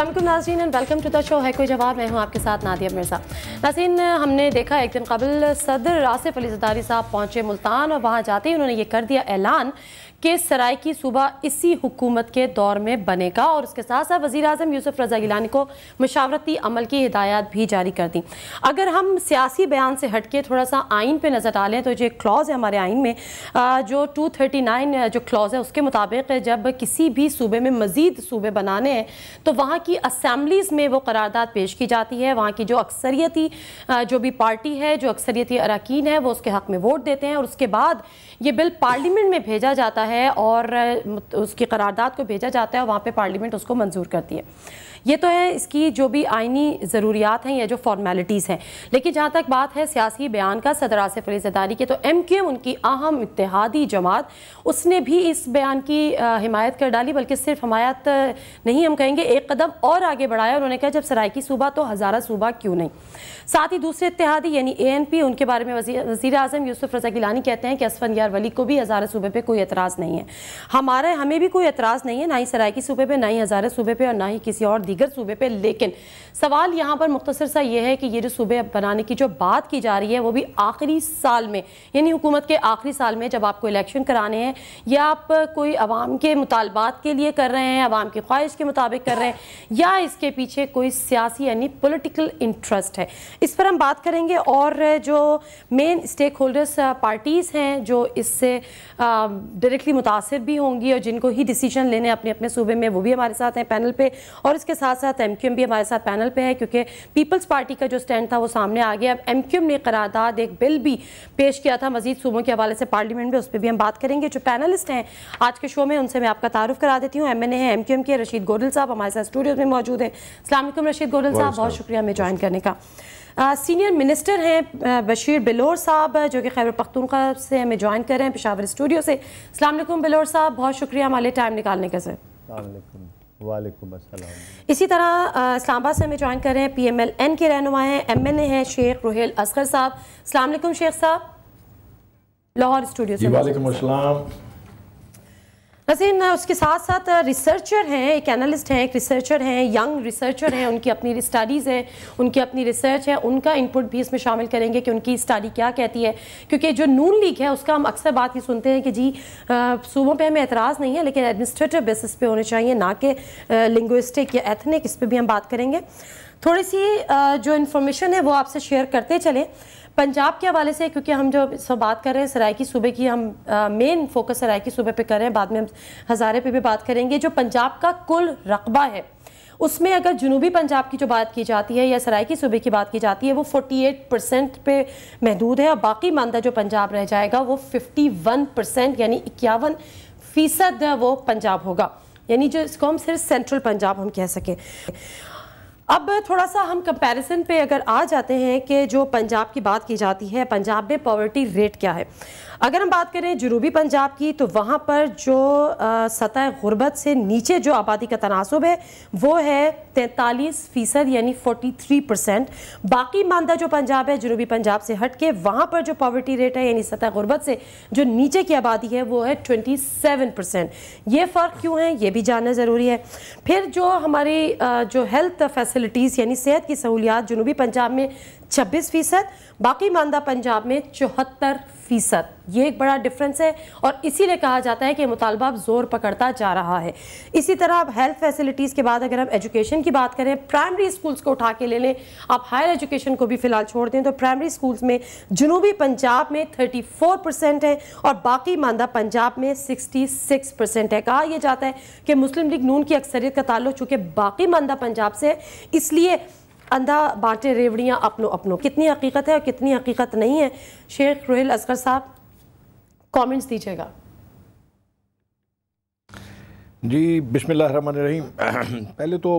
अल्लाम नाजीन and welcome to the show है कोई जवाब मैं हूँ आपके साथ नादिया मिर्ज़ा नाजीन हमने देखा एक दिन कबल सदर आसिफ अली जदारी साहब पहुँचे मुल्तान और वहाँ जाते ही उन्होंने ये कर दिया ऐलान कि सराय की सूबा इसी हुकूमत के दौर में बनेगा और उसके साथ साथ वजी अजम यूसुफ रजा गिलानी को मशावरती अमल की हिदायत भी जारी कर दी अगर हम सियासी बयान से हट के थोड़ा सा आइन पर नज़र डालें तो जो एक क्लॉज़ है हमारे आइन में जो टू थर्टी नाइन जो क्लॉज़ है उसके मुताबिक जब किसी भी सूबे में मज़ीद सूबे बनाने हैं तो वहाँ की असम्बलीज़ में वो करारदाद पेश की जाती है वहाँ की जो अक्सरियती जो भी पार्टी है जो अक्सरियती अरकान है वो उसके हक़ में वोट देते हैं और उसके बाद ये बिल पार्लियामेंट में भेजा जाता है है और उसकी करारदाद को भेजा जाता है और वहाँ पर पार्लियामेंट उसको मंजूर करती है ये तो है इसकी जो भी आइनी ज़रूरियात हैं या जो फॉर्मेलिटीज़ हैं लेकिन जहाँ तक बात है सियासी बयान का सदर आसिफ अली जदारी के तो एम क्यू एम उनकी अहम इतिहादी जमात उसने भी इस बयान की हमायत कर डाली बल्कि सिर्फ हमायत नहीं हम कहेंगे एक कदम और आगे बढ़ाया उन्होंने कहा जब सरायकी सूबा तो हज़ारा सूबा क्यों नहीं साथ ही दूसरे इतिहादी यानी ए एन पी उनके बारे में वजी अजम यूसुफ रजा गिलानी कहते हैं कि असफन यार वली को भी हज़ारा सूबे पर कोई एतराज़ नहीं है हमारे हमें भी कोई एतराज़ नहीं है ना ही सरायकी सूबे पर ना ही हज़ारा सूबे पर और ना ही किसी और दीगर सूबे पर लेकिन सवाल यहाँ पर मुख्तर सा ये है कि ये जो सूबे बनाने की जो बात की जा रही है वो भी आखिरी साल में यानी हुकूमत के आखिरी साल में जब आपको इलेक्शन कराने हैं या आप कोई आवाम के मुतालबात के लिए कर रहे हैं आवाम की ख्वाहिश के मुताबिक कर रहे हैं या इसके पीछे कोई सियासी यानी पोलिटिकल इंटरेस्ट है इस पर हम बात करेंगे और जो मेन स्टेक होल्डर्स पार्टीज़ हैं जो इससे डायरेक्टली मुतासर भी होंगी और जिनको ही डिसीजन लेने अपने अपने सूबे में वो भी हमारे साथ हैं पैनल पे और इसके साथ साथ एम भी हमारे साथ पैनल पे है क्योंकि पीपल्स पार्टी का जो स्टैंड था वो सामने आ गया अब एम ने करारदाद एक बिल भी पेश किया था मजीद सूबों के हवाले से पार्लियामेंट में उस पर भी हम बात करेंगे जो पैनलिस्ट हैं आज के शो में उनसे मैं आपका तारुफ करा देती हूँ M N A Q M के रशीद गोडल साहब हमारे साथ स्टूडियो में मौजूद हैं अल्लाम रशीद गोडल साहब बहुत शुक्रिया हमें ज्वाइन करने का सीनियर मिनिस्टर हैं बशीर बिलोर साहब जो कि खैर पख्तूनखा से हमें ज्वाइन कर रहे हैं पेशावर स्टूडियो से अल्लाम बिलोर साहब बहुत शुक्रिया हमारे टाइम निकालने का सर इसी तरह इस्लामाबाद से हमें ज्वाइन कर रहे हैं पी एम एल एन के रहनुमा हैं एम एन ए हैं शेख रोहेल असगर साहब अलैक्म शेख साहब लाहौर स्टूडियो से वाले नसीम उसके साथ साथ रिसर्चर हैं एक एनालिस्ट हैं एक रिसर्चर हैं यंग रिसर्चर हैं उनकी अपनी स्टडीज़ हैं उनकी अपनी रिसर्च है उनका इनपुट भी इसमें शामिल करेंगे कि उनकी स्टडी क्या कहती है क्योंकि जो नून लीग है उसका हम अक्सर बात ये सुनते हैं कि जी सूबों पर हमें एतराज़ नहीं है लेकिन एडमिनिस्ट्रेटिव बेसिस पे होने चाहिए ना कि लिंग्विस्टिक या एथनिक इस पर भी हम बात करेंगे थोड़ी सी जो इन्फॉर्मेशन है वो आपसे शेयर करते चलें पंजाब के हवाले से क्योंकि हम जो सब बात कर रहे हैं की सूबे की हम मेन फोकस की सूबे पे कर रहे हैं बाद में हम हज़ारे पे भी बात करेंगे जो पंजाब का कुल रकबा है उसमें अगर जनूबी पंजाब की जो बात की जाती है या की सूबे की बात की जाती है वो 48 परसेंट पे महदूद है और बाकी मानदा जो पंजाब रह जाएगा वो 51 परसेंट यानी इक्यावन फ़ीसद वो पंजाब होगा यानी जो इसको हम सिर्फ सेंट्रल पंजाब हम कह सकें अब थोड़ा सा हम कंपैरिजन पे अगर आ जाते हैं कि जो पंजाब की बात की जाती है पंजाब में पॉवर्टी रेट क्या है अगर हम बात करें जनूबी पंजाब की तो वहाँ पर जो सतह गुरबत से नीचे जो आबादी का तनासब है वो है तैंतालीस फ़ीसद यानी फोर्टी थ्री परसेंट बाकी मानदा जो पंजाब है जनूबी पंजाब से हट के वहाँ पर जो पॉवर्टी रेट है यानी सतह गुरबत से जो नीचे की आबादी है वो है ट्वेंटी सेवन परसेंट ये फ़र्क क्यों है ये भी जानना ज़रूरी है फिर जो हमारी जो हेल्थ फैसिलिटीज़ यानी सेहत की सहूलियात जनूबी पंजाब में छब्बीस फ़ीसद बाकी मानदा पंजाब में चौहत्तर फ़ीसद ये एक बड़ा डिफरेंस है और इसीलिए कहा जाता है कि मुतालबा ज़ोर पकड़ता जा रहा है इसी तरह आप हेल्थ फैसिलिटीज़ के बाद अगर हम एजुकेशन की बात करें प्राइमरी स्कूल्स को उठा के ले लें आप हायर एजुकेशन को भी फ़िलहाल छोड़ दें तो प्राइमरी स्कूल्स में जनूबी पंजाब में थर्टी है और बाकी मानदा पंजाब में सिक्सटी है कहा यह जाता है कि मुस्लिम लीग नून की अक्सरीत का ताल्लुक चूँकि बाकी मानदा पंजाब से इसलिए अंधा बाटे रेवड़ियाँ अपनों अपनों कितनी हकीकत है और कितनी हकीकत नहीं है शेख रोहिल असगर साहब कमेंट्स दीजिएगा जी बिसमिल्ल रहीम पहले तो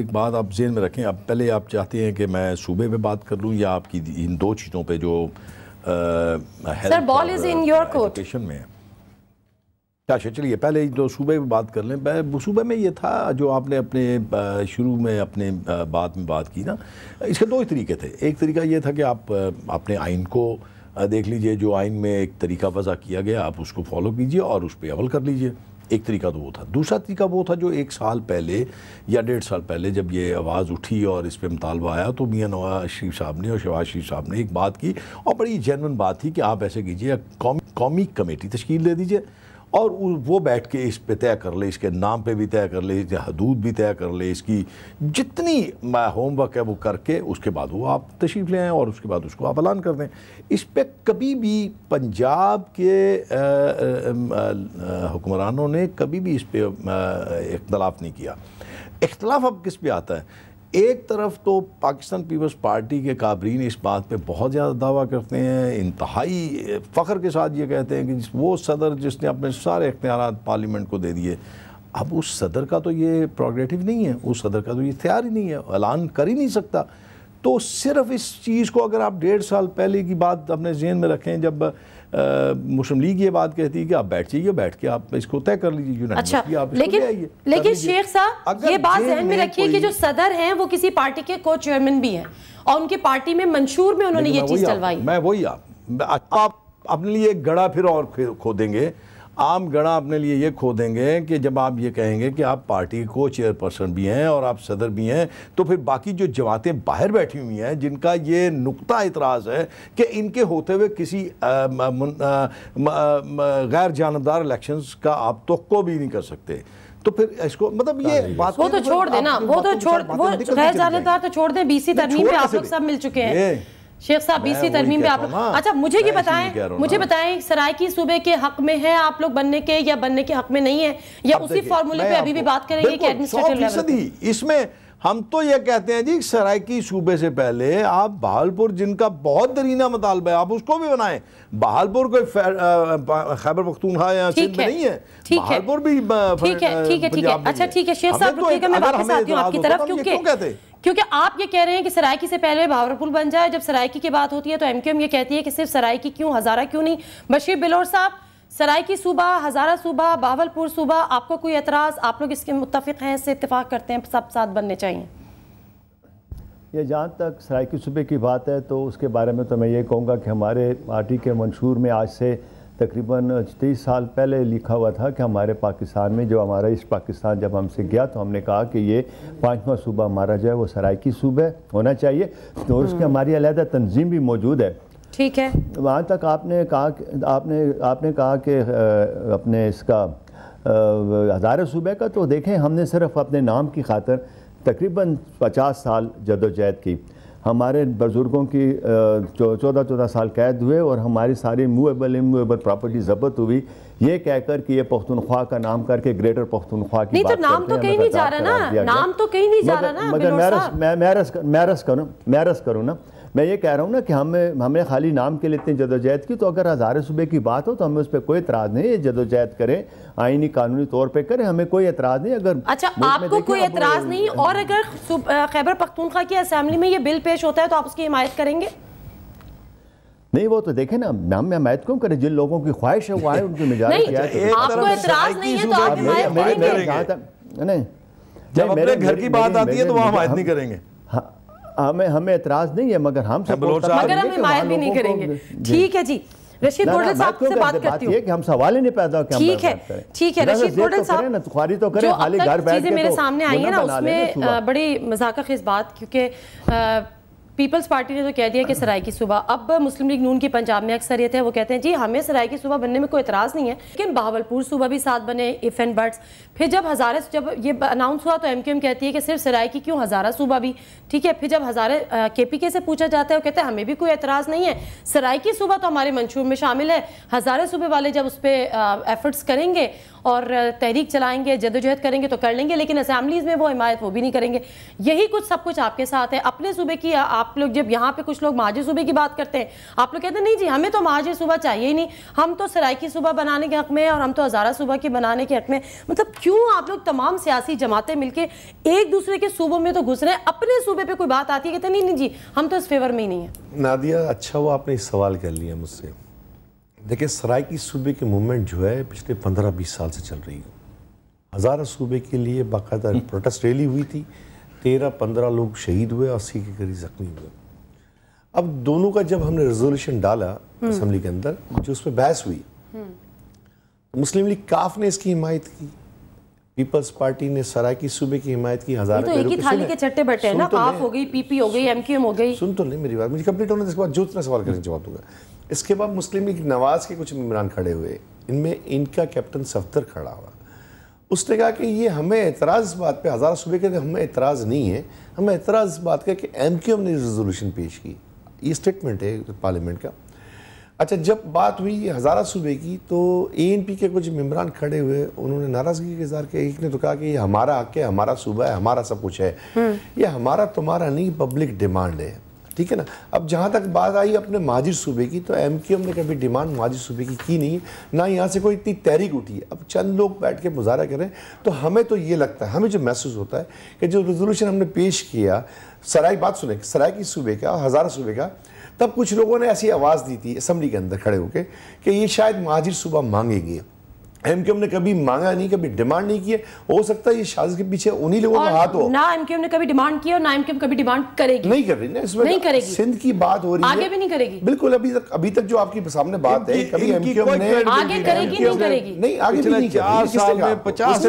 एक बात आप जेन में रखें अब पहले आप चाहते हैं कि मैं सूबे पे बात कर लूँ या आपकी इन दो चीज़ों पे जो आ, sir ball is in your में है अच्छा, अच्छा चलिए पहले दो तो सूबे में बात कर लें सूबे में ये था जो आपने अपने शुरू में अपने बात में बात की ना इसके दो ही तरीके थे एक तरीका ये था कि आप अपने आइन को देख लीजिए जो आइन में एक तरीका वज़ा किया गया आप उसको फॉलो कीजिए और उस पर अमल कर लीजिए एक तरीका तो वो था दूसरा तरीका वो था जो एक साल पहले या डेढ़ साल पहले जब ये आवाज़ उठी और इस पर मुतालबा आया तो मियाँ नवाज शरीफ साहब ने और शहबाज शरीफ साहब ने एक बात की और बड़ी जेनवन बात थी कि आप ऐसे कीजिए कौमी कौमी कमेटी तश्कील दे दीजिए और वो बैठ के इस पे तय कर ले इसके नाम पे भी तय कर ले इसके हदूद भी तय कर ले इसकी जितनी होमवर्क है वो करके उसके बाद वो आप तशरीफ़ ले आएँ और उसके बाद उसको आप ऐलान कर दें इस पर कभी भी पंजाब के हुक्मरानों ने कभी भी इस पर इख्तलाफ नहीं किया इख्तलाफ अब किस पे आता है एक तरफ तो पाकिस्तान पीपल्स पार्टी के काबरीन इस बात पे बहुत ज़्यादा दावा करते हैं इंतहाई फ़ख्र के साथ ये कहते हैं कि वो सदर जिसने अपने सारे इख्तियार पार्लियामेंट को दे दिए अब उस सदर का तो ये प्रोग्रेटिव नहीं है उस सदर का तो ये इख्तियार ही नहीं है ऐलान कर ही नहीं सकता तो सिर्फ इस चीज़ को अगर आप डेढ़ साल पहले की बात अपने जहन में रखें जब मुस्लिम लीग ये बात कहती है कि आप बैठ जाइए बैठ के आप इसको तय कर लीजिए अच्छा आप लेकिन लेकिन शेख साहब ये बात जहन में रखिए कि जो सदर हैं वो किसी पार्टी के को चेयरमैन भी हैं और उनकी पार्टी में मंशूर में उन्होंने ये चीज़ चलवाई मैं वही आप अपने लिए गड़ा फिर और खो देंगे आम गणा अपने लिए ये खो देंगे कि जब आप ये कहेंगे कि आप पार्टी को चेयरपर्सन भी हैं और आप सदर भी हैं तो फिर बाकी जो जमातें बाहर बैठी हुई हैं जिनका ये नुकता इतराज़ है कि इनके होते हुए किसी गैर जानबदार इलेक्शन का आप तो भी नहीं कर सकते तो फिर इसको मतलब ये बात वो तो, तो छोड़ देना तो वो तो छोड़ वो गैर जानबदार तो छोड़ दें बीसी तरमीम पे आप लोग सब मिल चुके हैं शेख साहब बीसवीं तरमीम पे आप लोग हाँ। अच्छा मुझे ये बताएं मुझे हाँ। बताएं सरायकी सूबे के हक में है आप लोग बनने के या बनने के हक में नहीं है या उसी फॉर्मूले पे अभी भी बात करेंगे कि एडमिनिस्ट्रेटिव लेवल इसमें हम तो ये कहते हैं जी सरायकी सूबे से पहले आप बहालपुर जिनका बहुत दरीना मतालबा है आप उसको भी बनाएं बहालपुर कोई खैबर पख्तूनखा या सिंध में नहीं है बहालपुर भी ठीक है ठीक अच्छा, है ठीक है अच्छा ठीक है शेख साहब तो रुकिएगा मैं वापस आती हूं आपकी तरफ क्योंकि क्योंकि आप ये कह रहे हैं कि सरायकी से पहले बहावरपुर बन जाए जब सरायकी की बात होती है तो एमक्यूएम ये कहती है कि सिर्फ सरायकी क्यों हज़ारा क्यों नहीं बशीर बिलोर साहब की सूबा हज़ारा सूबा बावलपुर सूबा आपको कोई एतराज़ आप लोग इसके मुतफ़ हैं इससे इतफाक़ करते हैं सब साथ बनने चाहिए ये जहाँ तक की सूबे की बात है तो उसके बारे में तो मैं ये कहूँगा कि हमारे पार्टी के मंशूर में आज से तकरीबन तेईस साल पहले लिखा हुआ था कि हमारे पाकिस्तान में जो हमारा इस पाकिस्तान जब हमसे गया तो हमने कहा कि ये पाँचवा सूबा हमारा जो है वो की सूबा होना चाहिए तो और उसकी हमारी अलहदा तंजीम भी मौजूद है ठीक है वहाँ तक आपने कहा आपने आपने कहा कि अपने इसका हज़ार सूबे का तो देखें हमने सिर्फ अपने नाम की खातर तकरीबन 50 साल जदोजहद की हमारे बुज़ुर्गों की चौदह चौदह साल कैद हुए और हमारी सारी मूवेबल मूवेबल प्रॉपर्टी जब्त हुई ये कहकर कि ये पख्तनख्वा का नाम करके ग्रेटर पख्तनख्वा की नहीं तो, तो नाम तो कहीं नहीं जा रहा ना नाम तो कहीं नहीं जा रहा ना मगर मैरस मैरस मैरस करूँ मैरस करूँ ना मैं ये कह रहा हूँ ना कि हम हमने खाली नाम के लिए इतनी जदोजहद की तो अगर हज़ार सूबे की बात हो तो हमें उस पर कोई एतराज़ नहीं है जदोजहद करें आइनी कानूनी तौर पर करें हमें कोई एतराज़ नहीं अगर अच्छा आपको कोई एतराज़ नहीं हाँ। और अगर खैबर पखतूनखा की असम्बली में ये बिल पेश होता है तो आप उसकी हिमायत करेंगे नहीं वो तो देखे ना में हमायत क्यों करें जिन लोगों की ख्वाहिश है वो आए उनकी मिजाज नहीं जब अपने घर की बात आती है तो वो हमायत नहीं करेंगे हाँ हमें हमें एतराज नहीं है मगर हम मगर हम हिमायत भी नहीं करेंगे ठीक है जी रशीद गोडल साहब से बात करती हूँ हम सवाल ही नहीं पैदा ठीक है ठीक है रशीद गोडल तो साहब तो करें चीज़ें मेरे सामने आई है ना उसमें बड़ी मजाक खेज बात क्योंकि पीपल्स पार्टी ने तो कह दिया कि सराय की सुबह अब मुस्लिम लीग नून की पंजाब में अक्सरियत है वो कहते हैं जी हमें सराय की सुबह बनने में कोई इतराज़ नहीं है लेकिन बहावलपुर सुबह भी साथ बने इफ एंड बर्ड्स फिर जब हज़ारा जब ये अनाउंस हुआ तो एमकेएम कहती है कि सिर्फ की क्यों हज़ारा सूबा भी ठीक है फिर जब हज़ारा केपीके से पूछा जाता है वो कहते हैं हमें भी कोई एतराज़ नहीं है की सूबा तो हमारे मंशूब में शामिल है हज़ारा सूबे वाले जब उस पर एफर्ट्स करेंगे और तहरीक चलाएंगे जदोजहद करेंगे तो कर लेंगे लेकिन असम्बलीज़ में वो हिमायत वो भी नहीं करेंगे यही कुछ सब कुछ आपके साथ है अपने सूबे की आप लोग जब यहाँ पे कुछ लोग माजी सूबे की बात करते हैं आप लोग कहते हैं नहीं जी हमें तो माजी सूबा चाहिए ही नहीं हम तो की सूबा बनाने के हक में और हम तो हज़ारा सूबा की बनाने के हक में मतलब क्यों आप लोग तमाम सियासी जमातें मिलकर एक दूसरे के सूबों में तो घुस रहे हैं अपने सूबे पर कोई बात आती है कहते नहीं नहीं जी हम तो इस फेवर में ही नहीं है नादिया अच्छा हुआ आपने सवाल कर लिया मुझसे देखिए सरायकी सूबे की मूवमेंट जो है पिछले पंद्रह बीस साल से चल रही है हज़ारा सूबे के लिए बाकायदा प्रोटेस्ट रैली हुई थी तेरह पंद्रह लोग शहीद हुए अस्सी के करीब जख्मी हुए अब दोनों का जब हमने रेजोल्यूशन डाला असम्बली हम्म। के अंदर जो उस पर बहस हुई हम्म। तो मुस्लिम लीग काफ ने इसकी हिमायत की पीपल्स पार्टी ने की सूबे की हिमायत की हजार तो एक ही थाली के चट्टे बैठे हैं ना तो आप हो गई पीपी हो गई एमक्यूएम हो गई सुन तो नहीं मेरी बात मुझे कंप्लीट होने इसके बाद जो इतना सवाल करें जवाब दूंगा इसके बाद मुस्लिम लीग नवाज के कुछ इमरान खड़े हुए इनमें इनका कैप्टन सफ्तर खड़ा हुआ उसने कहा कि ये हमें एतराज़ इस बात पे हज़ार सूबे के हमें एतराज़ नहीं है हमें एतराज़ इस बात का कि एम ने रेजोल्यूशन पेश की ये स्टेटमेंट है पार्लियामेंट का अच्छा जब बात हुई हज़ारा सूबे की तो ए के कुछ मम्बरान खड़े हुए उन्होंने नाराज़गी के इजहार किया एक ने तो कहा कि ये हमारा हक है हमारा सूबा है हमारा सब कुछ है हम्म। ये हमारा तुम्हारा नहीं पब्लिक डिमांड है ठीक है ना अब जहाँ तक बात आई अपने माजिर सूबे की तो एम क्यू एम ने कभी डिमांड माजिर सूबे की की नहीं ना यहाँ से कोई इतनी तहरीक उठी है अब चंद लोग बैठ के मुजाहरा करें तो हमें तो ये लगता है हमें जो महसूस होता है कि जो रेजोल्यूशन हमने पेश किया सराय बात सुने सराय की सूबे का हज़ारा सूबे का तब कुछ लोगों ने ऐसी आवाज़ दी थी असम्बली के अंदर खड़े होकर कि ये शायद महाजिर सुबह मांगेंगे एमक्यूएम ने कभी मांगा नहीं कभी डिमांड नहीं किया हो सकता है ये शाज के पीछे उन्हीं लोगों का हाथ हो ना एमक्यूएम ने कभी डिमांड किया और ना एमक्यूएम कभी डिमांड करेगी नहीं कर रही ना इसमें नहीं करेगी सिंध की बात हो रही आगे है आगे भी नहीं करेगी बिल्कुल अभी तक अभी तक जो आपके सामने बात है कभी एमक्यूएम ने आगे करेगी नहीं करेगी नहीं आगे भी नहीं चार साल में 50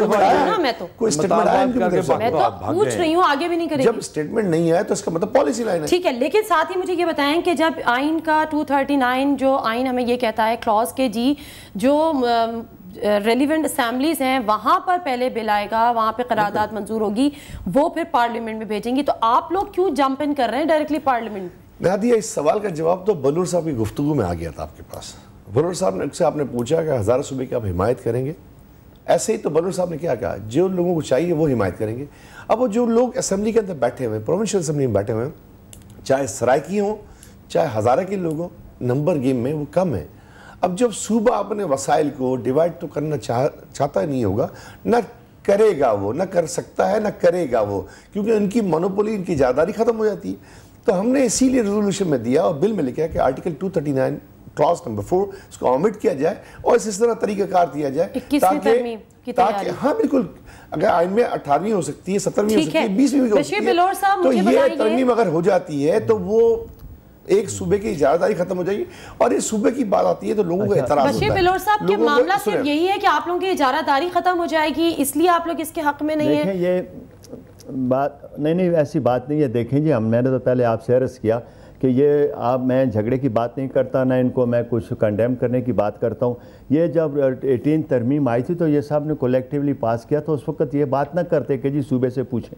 ना मैं तो कोई स्टेटमेंट आया मैं तो पूछ रही हूं आगे भी नहीं करेगी जब स्टेटमेंट नहीं आया तो इसका मतलब पॉलिसी लाइन है ठीक है लेकिन साथ ही मुझे ये बताएं कि जब आइन का 239 जो आइन हमें ये कहता है क्लॉज के जी जो रेलिवेंट असम्बलीज़ हैं वहाँ पर पहले बिल आएगा वहाँ पर करारदाद मंजूर होगी वो फिर पार्लियामेंट में भेजेंगी तो आप लोग क्यों जंप इन कर रहे हैं डायरेक्टली पार्लियामेंट नादिया इस सवाल का जवाब तो बलूर साहब की गुफ्तु में आ गया था आपके पास बलूर साहब ने से आपने पूछा कि हज़ार सूबे की आप हिमायत करेंगे ऐसे ही तो बलूर साहब ने क्या कहा जो लोगों को चाहिए वो हिमायत करेंगे अब वो जो लोग असम्बली के अंदर बैठे हुए हैं प्रोविंशियल असम्बली में बैठे हुए हैं चाहे सरायकी हों चाहे हज़ारा के लोग हों नंबर गेम में वो कम है अब जब सूबा अपने वसाइल को डिवाइड तो करना चाह चाहता नहीं होगा ना करेगा वो ना कर सकता है ना करेगा वो क्योंकि उनकी मनोपोली इनकी ज्यादादारी ख़त्म हो जाती है तो हमने इसीलिए रेजोल्यूशन में दिया और बिल में लिखा कि आर्टिकल 239 क्लास नंबर फोर इसको ऑमिट किया जाए और इस तरह तरीकाकार दिया जाए ताकि ताकि हाँ बिल्कुल अगर आइन में अठारहवीं हो सकती है सत्रहवीं हो सकती है बीसवीं हो सकती है तो ये तरमीम अगर हो जाती है तो वो एक सूबे की इजाजदारी खत्म हो जाएगी और इस सूबे की बात आती है तो लोगों का अच्छा। बशीर साहब के मामला सिर्फ यही है कि आप लोगों की इजारादारी खत्म हो जाएगी इसलिए आप लोग इसके हक में नहीं है ये बात नहीं नहीं ऐसी बात नहीं है देखें जी हम मैंने तो पहले आपसे अरस किया कि ये आप मैं झगड़े की बात नहीं करता ना इनको मैं कुछ कंडेम करने की बात करता हूँ ये जब एटीन तरमीम आई थी तो ये साहब ने कोलेक्टिवली पास किया तो उस वक्त ये बात ना करते कि जी सूबे से पूछें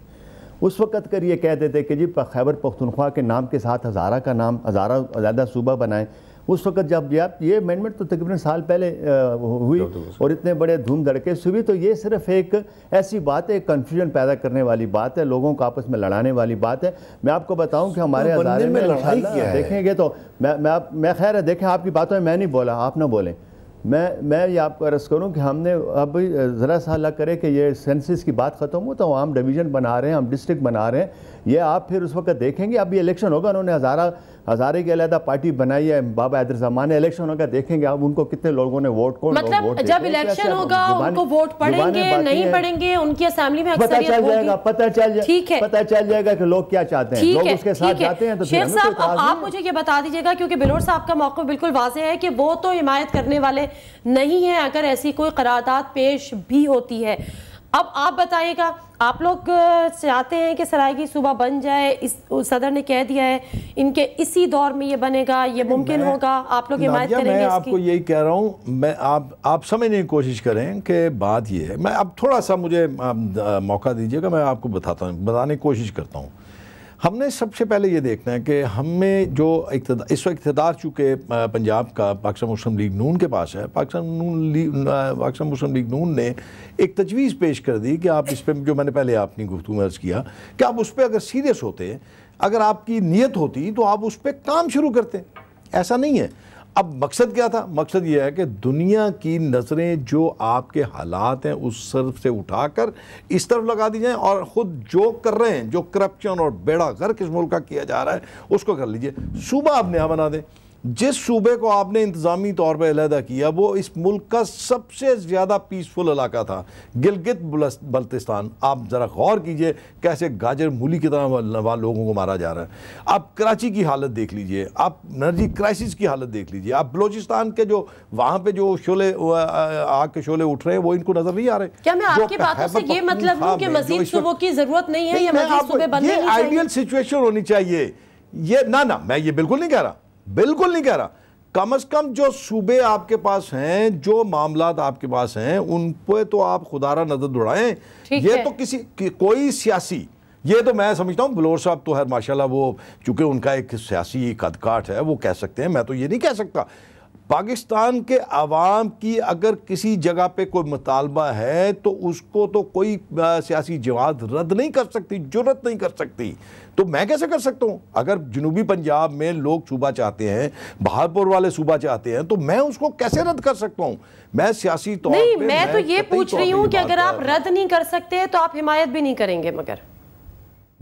उस वक़्त कर ये कहते थे कि जी खैबर पख्तनख्वा के नाम के साथ हज़ारा का नाम हज़ारा ज़्यादा सूबा बनाएं उस वक्त जब आप ये अमेंडमेंट तो तकरीबन साल पहले हुई तो और इतने बड़े धूम धड़के से हुई तो ये सिर्फ एक ऐसी बात है कन्फ्यूजन पैदा करने वाली बात है लोगों को आपस में लड़ाने वाली बात है मैं आपको बताऊं कि हमारे तो हज़ारे में, में लड़ाई देखेंगे तो मैं मैं, मैं खैर है देखें आपकी बातों में मैं नहीं बोला आप ना बोलें मैं मैं ये आपको अर्ज़ करूँ कि हमने अब ज़रा सा हल्ला करे कि ये सेंसिस की बात ख़त्म हो तो हम डिवीज़न बना रहे हैं हम डिस्ट्रिक्ट बना रहे हैं ये आप फिर उस वक्त देखेंगे अब ये इलेक्शन होगा उन्होंने हज़ारा हजारे की अलहदा पार्टी बनाई है बाबा साहब माने इलेक्शन होगा देखेंगे अब उनको कितने लोगों ने वोट कौन मतलब वोट जब इलेक्शन होगा उनको वोट पड़ेंगे नहीं पड़ेंगे उनकी असेंबली में पता चल जाएगा पता चल जाएगा पता चल जाएगा कि लोग क्या चाहते हैं लोग उसके साथ जाते हैं तो आप मुझे ये बता दीजिएगा क्योंकि बिलोर साहब का मौका बिल्कुल वाजह है कि वो तो हिमायत करने वाले नहीं है अगर ऐसी कोई करारदाद पेश भी होती है अब आप बताइएगा आप लोग चाहते हैं कि सराय की सूबा बन जाए इस सदर ने कह दिया है इनके इसी दौर में ये बनेगा ये मुमकिन होगा आप लोग हिमायत करेंगे मैं आपको यही कह रहा हूँ मैं आप आप समझने की कोशिश करें कि बात ये है मैं अब थोड़ा सा मुझे मौका दीजिएगा मैं आपको बताता हूँ बताने की कोशिश करता हूँ हमने सबसे पहले ये देखना है कि हमें जो इस वक्त इकतदार चूँकि पंजाब का पाकिस्तान मुस्लिम लीग नून के पास है पाकिस्तान नून पाकिस्तान मुस्लिम लीग नून ने एक तजवीज़ पेश कर दी कि आप इस पर जो मैंने पहले आपकी गुफ्तु में अर्ज़ किया कि आप उस पर अगर सीरियस होते अगर आपकी नीयत होती तो आप उस पर काम शुरू करते ऐसा नहीं है अब मकसद क्या था मकसद यह है कि दुनिया की नज़रें जो आपके हालात हैं उस सर्फ से उठाकर इस तरफ लगा दी जाएँ और ख़ुद जो कर रहे हैं जो करप्शन और बेड़ा घर किस मुल्क का किया जा रहा है उसको कर लीजिए सूबा आप नया बना दें जिस सूबे को आपने इंतज़ामी तौर पर अलहदा किया वो इस मुल्क का सबसे ज़्यादा पीसफुल इलाका था गिलगित बल्तिस्तान आप ज़रा गौर कीजिए कैसे गाजर मूली की तरह लोगों को मारा जा रहा है आप कराची की हालत देख लीजिए आप एनर्जी क्राइसिस की हालत देख लीजिए आप बलोचिस्तान के जो वहाँ पे जो शोले आग के शोले उठ रहे हैं वो इनको नज़र नहीं आ रहे क्या मैं आपकी बातों से ये तो- मतलब हाँ, कि मजीद की ज़रूरत नहीं है आइडियल सिचुएशन होनी चाहिए ये ना ना मैं ये बिल्कुल नहीं कह रहा बिल्कुल नहीं कह रहा कम अज कम जो सूबे आपके पास हैं जो मामला आपके पास हैं उन पर तो आप खुदारा नजर दौड़ाएं ये तो किसी कि, कोई सियासी ये तो मैं समझता हूँ बलोर साहब तो है माशाल्लाह वो चूंकि उनका एक सियासी कदकाट है वो कह सकते हैं मैं तो ये नहीं कह सकता पाकिस्तान के आवाम की अगर किसी जगह पे कोई मुतालबा है तो उसको तो कोई सियासी जवाब रद्द नहीं कर सकती जरूरत नहीं कर सकती तो मैं कैसे कर सकता हूं अगर जनूबी पंजाब में लोग सूबा चाहते हैं बहादुर वाले सूबा चाहते हैं तो मैं उसको कैसे रद्द कर सकता हूं मैं सियासी तौर नहीं मैं, मैं तो ये पूछ रही हूं कि अगर आप रद्द नहीं कर सकते तो आप हिमायत भी नहीं करेंगे मगर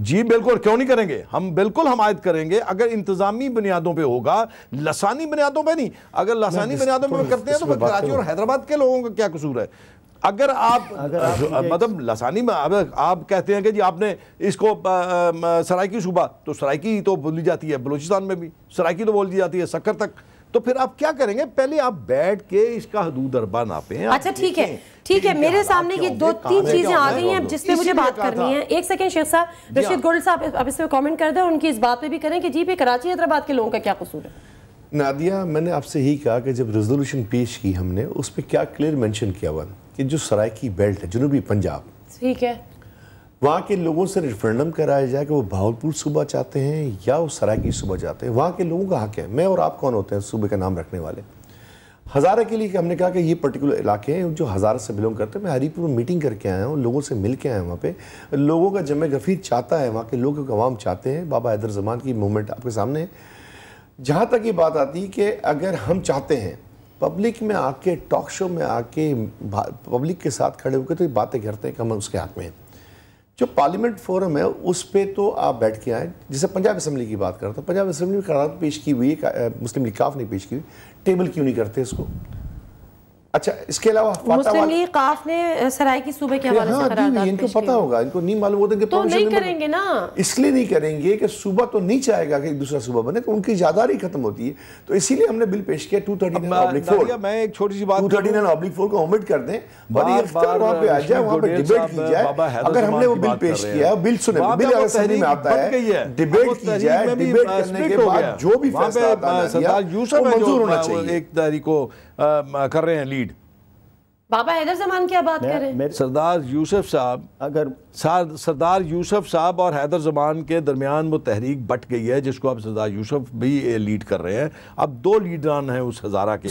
जी बिल्कुल क्यों नहीं करेंगे हम बिल्कुल हमायत करेंगे अगर इंतजामी बुनियादों पे होगा लसानी बुनियादों पे नहीं अगर लसानी बुनियादों पे करते हैं तो कराची और हैदराबाद के लोगों का क्या कसूर है अगर आप, आप मतलब लसानी में अब आप कहते हैं कि जी आपने इसको सरायकी सूबा तो सरायकी तो बोली जाती है बलूचिस्तान में भी सरायकी तो बोली जाती है सक्कर तक तो फिर आप क्या करेंगे पहले आप बैठ के इसका हदूद अरबा नापे अच्छा ठीक है ठीक है मेरे सामने ये दो तीन चीजें आ गई हैं तो जिसपे मुझे बात करनी है एक सेकंड शेख साहब रशीद हाँ। गोल्ड साहब आप इस पर कमेंट कर दें उनकी इस बात पे भी करें कि जी पे कराची हैदराबाद के लोगों का क्या कसूर है नादिया मैंने आपसे ही कहा कि जब रेजोल्यूशन पेश की हमने उस पर क्या क्लियर मैंशन किया हुआ कि जो सरायकी बेल्ट है जनूबी पंजाब ठीक है वहाँ के लोगों से रेफरेंडम कराया जाए कि वो भावलपुर सूबा चाहते हैं या वो सरायकी सूबा चाहते हैं वहाँ के लोगों का हक है मैं और आप कौन होते हैं सूबे का नाम रखने वाले हज़ारा के लिए हमने कहा कि ये पर्टिकुलर इलाके हैं जो हज़ारा से बिलोंग करते हैं मैं हरीपुर में मीटिंग करके आया हूँ लोगों से मिल के आया हूँ वहाँ पे लोगों का जमे गफीर चाहता है वहाँ के लोग अवाम चाहते हैं बाबा हैदर जमान की मूवमेंट आपके सामने है जहाँ तक ये बात आती है कि अगर हम चाहते हैं पब्लिक में आके टॉक शो में आके पब्लिक के साथ खड़े होकर तो ये बातें करते हैं कम उसके हाथ में जो पार्लियामेंट फोरम है उस पर तो आप बैठ के आए जैसे पंजाब असम्बली की बात करते हैं पंजाब असम्बली में करार पेश की हुई है मुस्लिम लिखाफ नहीं ने पेश की हुई टेबल क्यों नहीं करते इसको अच्छा इसके अलावा मुस्लिम लीग काफ ने सराय की सूबे के हवाले से हाँ, करारदाद इनको पता होगा इनको नहीं मालूम होता कि तो नहीं करेंगे ना इसलिए नहीं करेंगे कि सूबा तो नहीं चाहेगा कि एक दूसरा सूबा बने तो उनकी जादारी खत्म होती है तो इसीलिए हमने बिल पेश किया टू थर्टी मैं एक छोटी सी बात two thirty nine oblique four को ओमिट कर दें और ये वहाँ पे आ जाए वहाँ पे डिबेट की जाए अगर हमने वो बिल पेश किया बिल सुने बिल सहरी में आता है डिबेट की जाए डिबेट करने के बाद जो भी फैसला मंजूर होना चाहिए एक तारीख को कर रहे हैं लीड बाबा हैदर जमान क्या बात कर रहे हैं सरदार यूसुफ साहब अगर सरदार यूसुफ साहब और हैदर जमान के दरमियान वो तहरीक बट गई है जिसको अब सरदार यूसुफ भी लीड कर रहे हैं अब दो लीडरान हैं उस हजारा के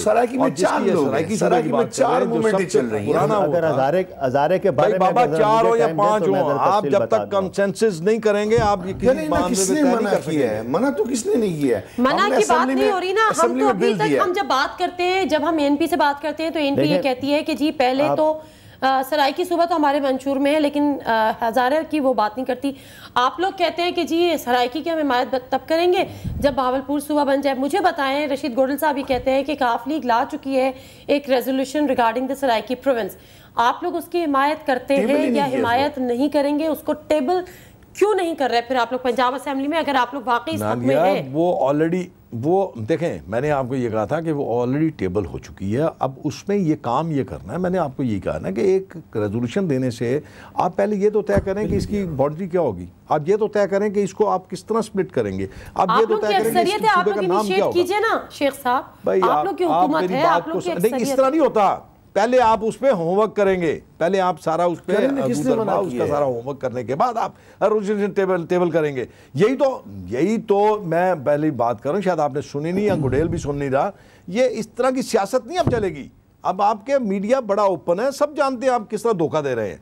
हजारे के बाबा चार हो या पांच तो हो आप जब तक कंसेंसिस नहीं करेंगे आप किसने मना किया है मना तो किसने नहीं किया है मना की बात नहीं हो रही ना हम तो अभी तक हम जब बात करते हैं जब हम एनपी से बात करते हैं तो एनपी ये कहती है कि जी पहले तो सराय की सुबह तो हमारे मंशूर में है लेकिन हज़ारे की वो बात नहीं करती आप लोग कहते हैं कि जी सराय की हम हिमायत तब करेंगे जब भावलपुर सुबह बन जाए मुझे बताएं रशीद गोडल साहब ये कहते हैं कि काफ लीग ला चुकी है एक रेजोल्यूशन रिगार्डिंग द की प्रोविंस आप लोग उसकी हिमायत करते हैं या हिमायत नहीं करेंगे उसको टेबल क्यों नहीं कर रहे फिर आप लोग पंजाब असेंबली में अगर आप लोग वाकई वो ऑलरेडी वो देखें मैंने आपको ये कहा था कि वो ऑलरेडी टेबल हो चुकी है अब उसमें ये काम ये करना है मैंने आपको ये कहा ना कि एक रेजोल्यूशन देने से आप पहले ये तो तय करें कि इसकी बाउंड्री क्या होगी आप ये तो तय करें कि इसको आप किस तरह स्प्लिट करेंगे आप, ये तो तय करेंगे का नाम क्या होगा ना शेख साहब भाई आप लोग की हुकूमत है आप लोग इस तरह नहीं होता पहले आप उस पर होमवर्क करेंगे पहले आप सारा उस पर उसका सारा होमवर्क करने के बाद आप रोटेशन टेबल टेबल करेंगे यही तो यही तो मैं पहले बात करूँ शायद आपने सुनी नहीं या गुडेल भी सुन नहीं रहा ये इस तरह की सियासत नहीं अब चलेगी अब आपके मीडिया बड़ा ओपन है सब जानते हैं आप किस तरह धोखा दे रहे हैं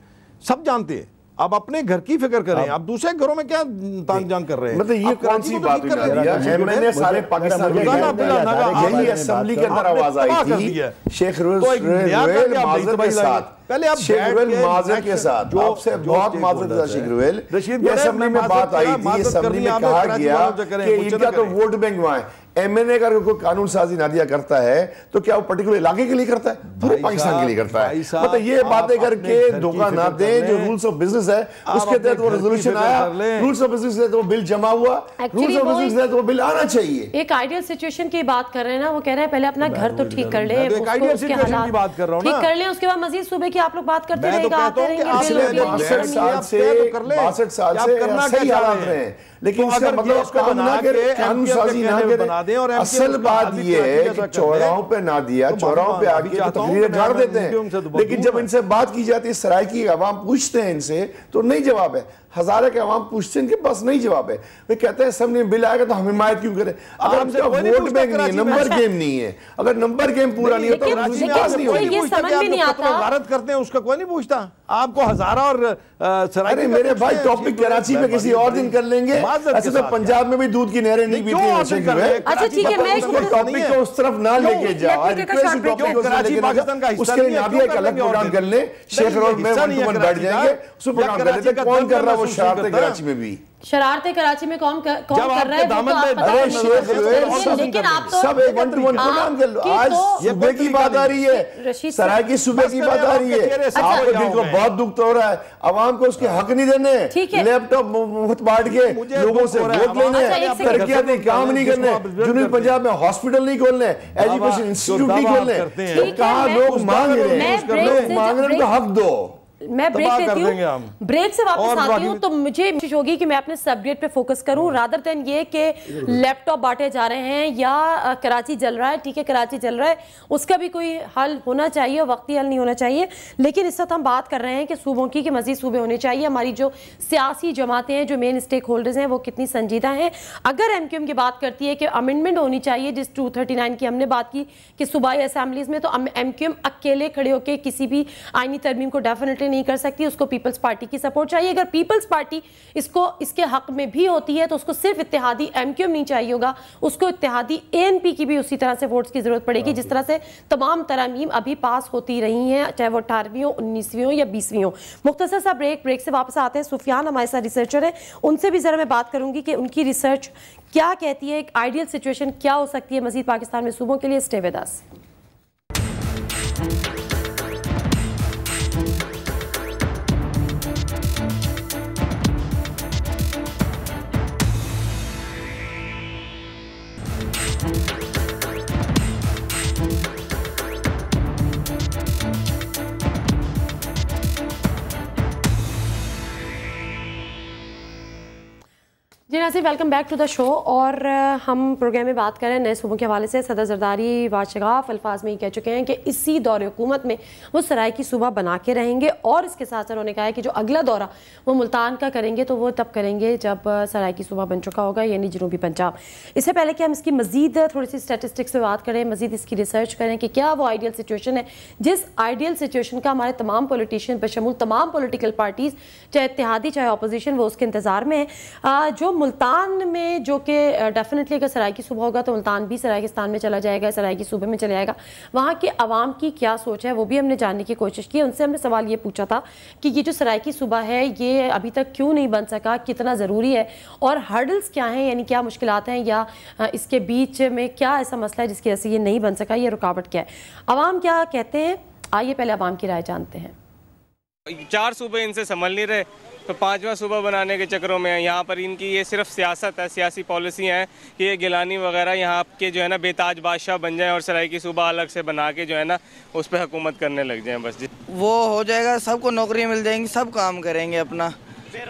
सब जानते हैं आप अपने घर की फिक्र करें आप दूसरे घरों में क्या तांग जांग कर रहे हैं मतलब ये कौन सी बात कर रहे हैं मैंने सारे पाकिस्तान के यही असेंबली के अंदर आवाज तो आई थी शेख तो के साथ पहले आप शेख रुवेल माजर के साथ जो आपसे बहुत माजर था शेख रुवेल ये असेंबली में बात आई थी असेंबली में कहा गया कि इनका तो वोट बैंक वहां है एम एन ए का कोई कानून साजी नादिया करता है तो क्या वो पर्टिकुलर इलाके के लिए करता है पूरे पाकिस्तान के लिए करता है मतलब ये बातें करके धोखा ना दे जो रूल्स ऑफ बिजनेस है उसके तहत वो रेजोल्यूशन आया रूल्स ऑफ बिजनेस तहत वो बिल जमा हुआ रूल्स ऑफ बिजनेस तहत वो बिल आना चाहिए एक आइडियल सिचुएशन की बात कर रहे हैं ना वो कह रहे हैं पहले अपना घर तो ठीक कर ले तो ठीक कर ले उसके बाद मजीद सुबह की आप लोग बात करते तो रहेगा आते रहेंगे तो बासठ साल से बासठ साल से सही हालात रहे हैं लेकिन तो अगर मतलब उसको बना के ना बना दें और असल बात ये तो है कि चौराहों पे ना दिया तो चौराहों पे आगे तो तकरीरें गाड़ देते हैं लेकिन जब इनसे बात की जाती है सराय की आवाम पूछते हैं इनसे तो नहीं जवाब है हजारे के अवाम पूछते हैं कि बस नहीं जवाब है वे कहते हैं सामने बिल आएगा तो हम हिमायत क्यों करें अगर हमसे वोट तो बैंक नहीं है नंबर गेम नहीं है अगर नंबर गेम पूरा नहीं तो होता तो भारत करते हैं उसका कोई नहीं पूछता आपको हजारा और सराय मेरे भाई टॉपिक कराची में किसी और दिन कर लेंगे ऐसे पंजाब में भी दूध की नहरें नहीं बीती टॉपिक अच्छा, को उस तरफ ना लेके जाओ उसके लिए आप एक अलग प्रोग्राम कर ले शेख रोड में बैठ जाएंगे उसमें प्रोग्राम कर लेते कौन कर रहा है शरारते कराची में भी शरारते कराची में कौन कौन कर रहा है तो आप अरे शेख लेकिन आप तो सब एक वन काम हाँ, कर लो आज तो सुबह की बात आ रही है सराय की सुबह की बात आ रही है दिल को बहुत दुख तो हो रहा है आवाम को उसके हक नहीं देने लैपटॉप मुफ्त बांट के लोगों से वोट लेने अच्छा, तरक्याती काम नहीं करने जुनूबी पंजाब में हॉस्पिटल नहीं खोलने एजुकेशन इंस्टीट्यूट नहीं खोलने कहा लोग मांग रहे हैं मांगने का हक दो मैं ब्रेक लेती हूँ ब्रेक से वापस आती हूँ तो मुझे कोशिश होगी कि मैं अपने सब्जेक्ट पे फोकस करूँ रादर हाँ। देन ये कि लैपटॉप बांटे जा रहे हैं या कराची जल रहा है ठीक है कराची जल रहा है उसका भी कोई हल होना चाहिए वक्ती हल नहीं होना चाहिए लेकिन इस वक्त हम बात कर रहे हैं कि सूबों की कि मजीद सूबे होने चाहिए हमारी जो सियासी जमातें हैं जो मेन स्टेक होल्डर्स हैं वो कितनी संजीदा हैं अगर एम की बात करती है कि अमेंडमेंट होनी चाहिए जिस टू की हमने बात की कि सूबाई असम्बलीज में तो एम एम अकेले खड़े होकर किसी भी आइनी तरमीम को डेफिनेटली नहीं कर सकती उसको पीपल्स पार्टी की सपोर्ट चाहिए अगर पीपल्स पार्टी इसको इसके हक में भी होती है तो उसको सिर्फ इतिहादी एम नहीं चाहिए होगा उसको इतिहादी ए की भी उसी तरह से वोट्स की जरूरत पड़ेगी जिस तरह से तमाम तरमीम अभी पास होती रही हैं चाहे वो अठारहवीं हो उन्नीसवीं हो या बीसवीं हो मुख्तर सा ब्रेक ब्रेक से वापस आते हैं सुफियान हमारे साथ रिसर्चर हैं उनसे भी ज़रा मैं बात करूँगी कि उनकी रिसर्च क्या कहती है एक आइडियल सिचुएशन क्या हो सकती है मजीद पाकिस्तान में सुबह के लिए स्टेवेदास welcome back to the show और हम प्रोग्राम में बात करें नए सूबों के हवाले से सदर जरदारी वाशगाफ अल्फाज में ये कह चुके हैं कि इसी दौर हुकूमत में वो सराय की सूबा बना के रहेंगे और इसके साथ साथ उन्होंने कहा है कि जो अगला दौरा वो मुल्तान का करेंगे तो वो तब करेंगे जब सराय की सूबा बन चुका होगा यानी जनूबी पंजाब इससे पहले कि हम इसकी मजीद थोड़ी सी स्टेटिस्टिक्स पर बात करें मजीद इसकी रिसर्च करें कि क्या वो आइडियल सिचुएशन है जिस आइडियल सिचुएशन का हमारे तमाम पोलिटिशियन बशमूल तमाम पोलिटिकल पार्टीज़ चाहे इतिहादी चाहे अपोजिशन वो उसके इंतज़ार में है जो मुल्तान मुल्तान में जो कि डेफिनेटली अगर सराय की सुबह होगा तो मुल्तान भी सरायकिस्तान में चला जाएगा सराय की सूबे में चला जाएगा वहाँ के आवाम की क्या सोच है वो भी हमने जानने की कोशिश की उनसे हमने सवाल ये पूछा था कि ये जो सराय की सुबह है ये अभी तक क्यों नहीं बन सका कितना ज़रूरी है और हर्डल्स क्या हैं यानी क्या मुश्किल हैं या इसके बीच में क्या ऐसा मसला है जिसकी वजह से ये नहीं बन सका ये रुकावट क्या है आवाम क्या कहते हैं आइए पहले आवाम की राय जानते हैं चार सूबे इनसे संभल नहीं रहे तो पांचवा सूबा बनाने के चक्करों में यहाँ पर इनकी ये सिर्फ सियासत है सियासी पॉलिसी है कि ये गिलानी वगैरह यहाँ के जो है ना बेताज बादशाह बन जाए और की सूबा अलग से बना के जो है ना उस पर हुकूमत करने लग जाए बस जी वो हो जाएगा सबको नौकरी मिल जाएंगी सब काम करेंगे अपना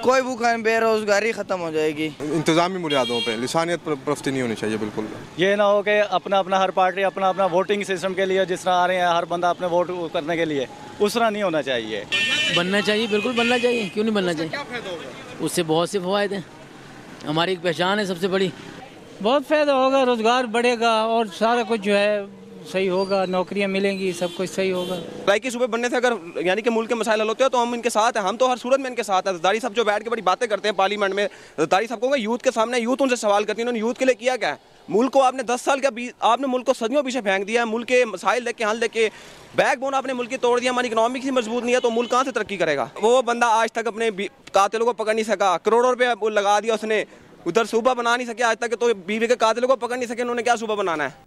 कोई भूखा बेरोजगारी खत्म हो जाएगी इंतजामी बुनियादों पर लिसानियत प्रस्ती नहीं होनी चाहिए बिल्कुल ये ना हो कि अपना अपना हर पार्टी अपना अपना वोटिंग सिस्टम के लिए जिस तरह आ रहे हैं हर बंदा अपने वोट करने के लिए उस तरह नहीं होना चाहिए बनना चाहिए बिल्कुल बनना चाहिए क्यों नहीं बनना चाहिए उससे बहुत से फायदे हैं हमारी एक पहचान है सबसे बड़ी बहुत फ़ायदा होगा रोज़गार बढ़ेगा और सारा कुछ जो है सही होगा नौकरियां मिलेंगी सब कुछ सही होगा राय सुबह बनने से अगर यानी कि मुल्क के मसाइल हल होते हैं तो हम इनके साथ हैं हम तो हर सूरत में इनके साथ हैं जदारी साहब जो बैठ के बड़ी बातें करते हैं पार्लियामेंट में जदारी साहब को यूथ के सामने यूथ उनसे सवाल करती है उन्होंने यूथ के लिए किया क्या है मुल्क को आपने 10 साल का आपने मुल्क को सदियों पीछे फेंक दिया है मुल्क के मसाइल लेके हल लेके बैक बोन आपने मुल्क की तोड़ दिया हमारी इकनॉमिक ही मजबूत नहीं है तो मुल्क कहाँ से तरक्की करेगा वो बंदा आज तक अपने कातिलों को पकड़ नहीं सका करोड़ों रुपये लगा दिया उसने उधर सूबा बना नहीं सके आज तक तो बीवी के कातिलों को पकड़ नहीं सके उन्होंने क्या सूबा बनाना है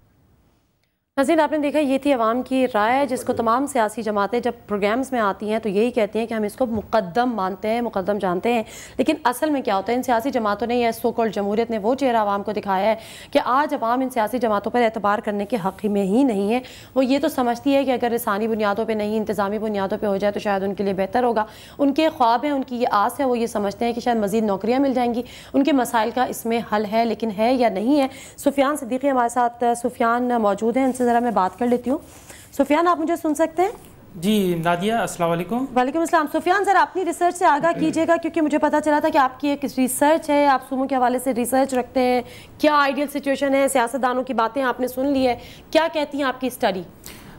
नजीर आपने देखा ये थी आवाम की राय जिसको तमाम सियासी जमातें जब प्रोग्राम्स में आती हैं तो यही कहती हैं कि हम इसको मुकदम मानते हैं मुकदम जानते हैं लेकिन असल में क्या होता है इन सियासी जमातों ने या सोकल जमहूरियत ने वो चेहरा आवाम को दिखाया है कि आज आवाम इन सियासी जमातों पर एतबार करने के हक में ही नहीं है वो ये तो समझती है कि अगर लसानी बुनियादों पर नहीं इंतजामी बुनियादों पर हो जाए तो शायद उनके लिए बेहतर होगा उनके ख्वाब हैं उनकी ये आस है वो ये समझते हैं कि शायद मजीद नौकरियाँ मिल जाएंगी उनके मसाइल का इसमें हल है लेकिन है या नहीं है सुफियान सदीक़ी हमारे साथ सुफियान मौजूद हैं ज़रा मैं बात कर लेती हूँ सुफियान आप मुझे सुन सकते हैं जी नादिया अस्सलाम वालेकुम वालेकुम अस्सलाम सुफियान सर अपनी रिसर्च से आगा कीजिएगा क्योंकि मुझे पता चला था कि आपकी एक रिसर्च है आप सुमो के हवाले से रिसर्च रखते हैं क्या आइडियल सिचुएशन है सियासतदानों की बातें आपने सुन ली है क्या कहती हैं आपकी स्टडी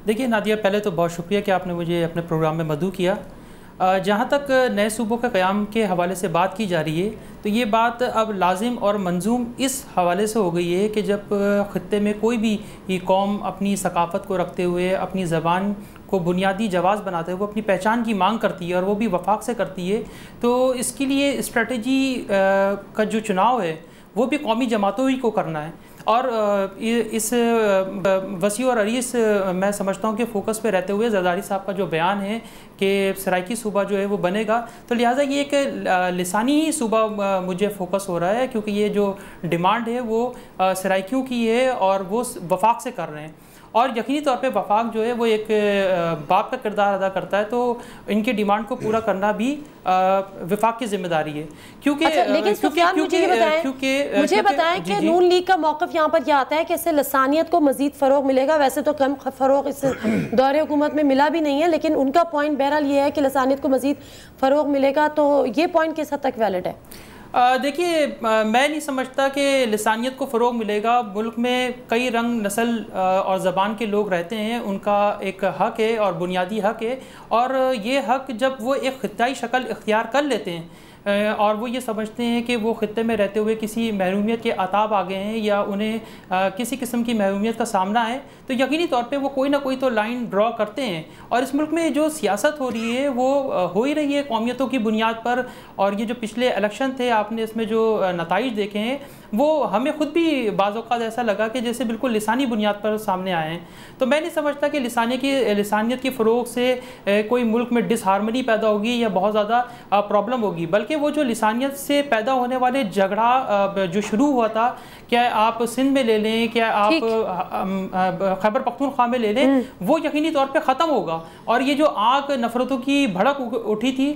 देखिए नादिया पहले तो बहुत शुक्रिया कि आपने मुझे अपने प्रोग्राम में मधु किया जहाँ तक नए सूबों के क़्याम के हवाले से बात की जा रही है तो ये बात अब लाजिम और मंजूम इस हवाले से हो गई है कि जब ख़त्े में कोई भी कौम अपनी सकाफ़त को रखते हुए अपनी ज़बान को बुनियादी जवाज़ बनाते हुए अपनी पहचान की मांग करती है और वो भी वफाक से करती है तो इसके लिए स्ट्रेटजी का जो चुनाव है वो भी कौमी जमातों ही को करना है और इस वसी और अरीस मैं समझता हूँ कि फोकस पे रहते हुए जरदारी साहब का जो बयान है कि सराइकी सूबा जो है वो बनेगा तो लिहाजा ये एक लसानी ही सूबा मुझे फोकस हो रहा है क्योंकि ये जो डिमांड है वो सराइकियों की है और वो वफाक से कर रहे हैं और यकीनी तौर पे वफाक जो है वो एक बाप का किरदार अदा करता है तो इनकी डिमांड को पूरा करना भी विफाक की जिम्मेदारी है क्योंकि अच्छा, लेकिन क्योंकि, क्योंकि, मुझे क्योंकि मुझे बताएं कि नून लीग का मौकफ यहाँ पर यह आता है कि इससे लसानियत को मजीद फ़रोग मिलेगा वैसे तो कम फ़रोग इस दौर हुकूमत में मिला भी नहीं है लेकिन उनका पॉइंट बहरहाल ये है कि लसानियत को मज़ीद फ़रोग मिलेगा तो ये पॉइंट किस हद तक वैलिड है देखिए मैं नहीं समझता कि लसानियत को फ़रोग मिलेगा मुल्क में कई रंग नस्ल और ज़बान के लोग रहते हैं उनका एक हक है और बुनियादी हक है और ये हक जब वो एक खताई शक्ल इख्तियार कर लेते हैं और वो ये समझते हैं कि वो ख़त्े में रहते हुए किसी महरूमियत के अताब आ गए हैं या उन्हें किसी किस्म की महरूमियत का सामना है तो यकीनी तौर पे वो कोई ना कोई तो लाइन ड्रॉ करते हैं और इस मुल्क में जो सियासत हो रही है वो हो ही रही है कौमियतों की बुनियाद पर और ये जो पिछले इलेक्शन थे आपने इसमें जो नतज देखे हैं वो हमें ख़ुद भी बाज़ात ऐसा लगा कि जैसे बिल्कुल लसानी बुनियाद पर सामने आए हैं तो मैं नहीं समझता कि लसानी की लसानियत के फ़रोग से कोई मुल्क में डिसहारमनी पैदा होगी या बहुत ज़्यादा प्रॉब्लम होगी बल्कि वो जो लसानियत से पैदा होने वाले झगड़ा जो शुरू हुआ था क्या आप सिंध में ले लें क्या आप खैबर पख्तूनख्वा में ले लें हम्म। वो यकीनी तौर पे ख़त्म होगा और ये जो आग नफरतों की भड़क उठी थी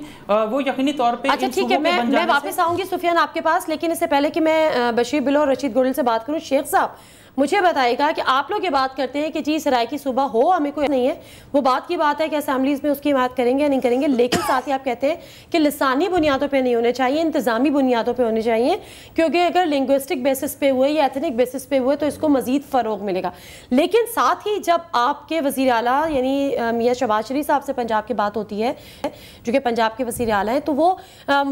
वो यकीनी तौर पे अच्छा ठीक है मैं मैं वापस आऊँगी सुफियान आपके पास लेकिन इससे पहले कि मैं बशीर बिलो और रशीद गोयल से बात करूँ शेख साहब मुझे बताएगा कि आप लोग ये बात करते हैं कि जी सराय की सुबह हो हमें कोई नहीं है वो बात की बात है कि असम्बलीज में उसकी बात करेंगे या नहीं करेंगे लेकिन साथ ही आप कहते हैं कि लसानी बुनियादों पर नहीं होने चाहिए इंतजामी बुनियादों पर होने चाहिए क्योंकि अगर लिंग्विस्टिक बेसिस पे हुए या एथनिक बेसिस पे हुए तो इसको मजीद फ़रोग मिलेगा लेकिन साथ ही जब आपके वजी अला यानी मियाँ शहबाज शरीफ साहब से पंजाब की बात होती है जो कि पंजाब के वजी अला हैं तो वो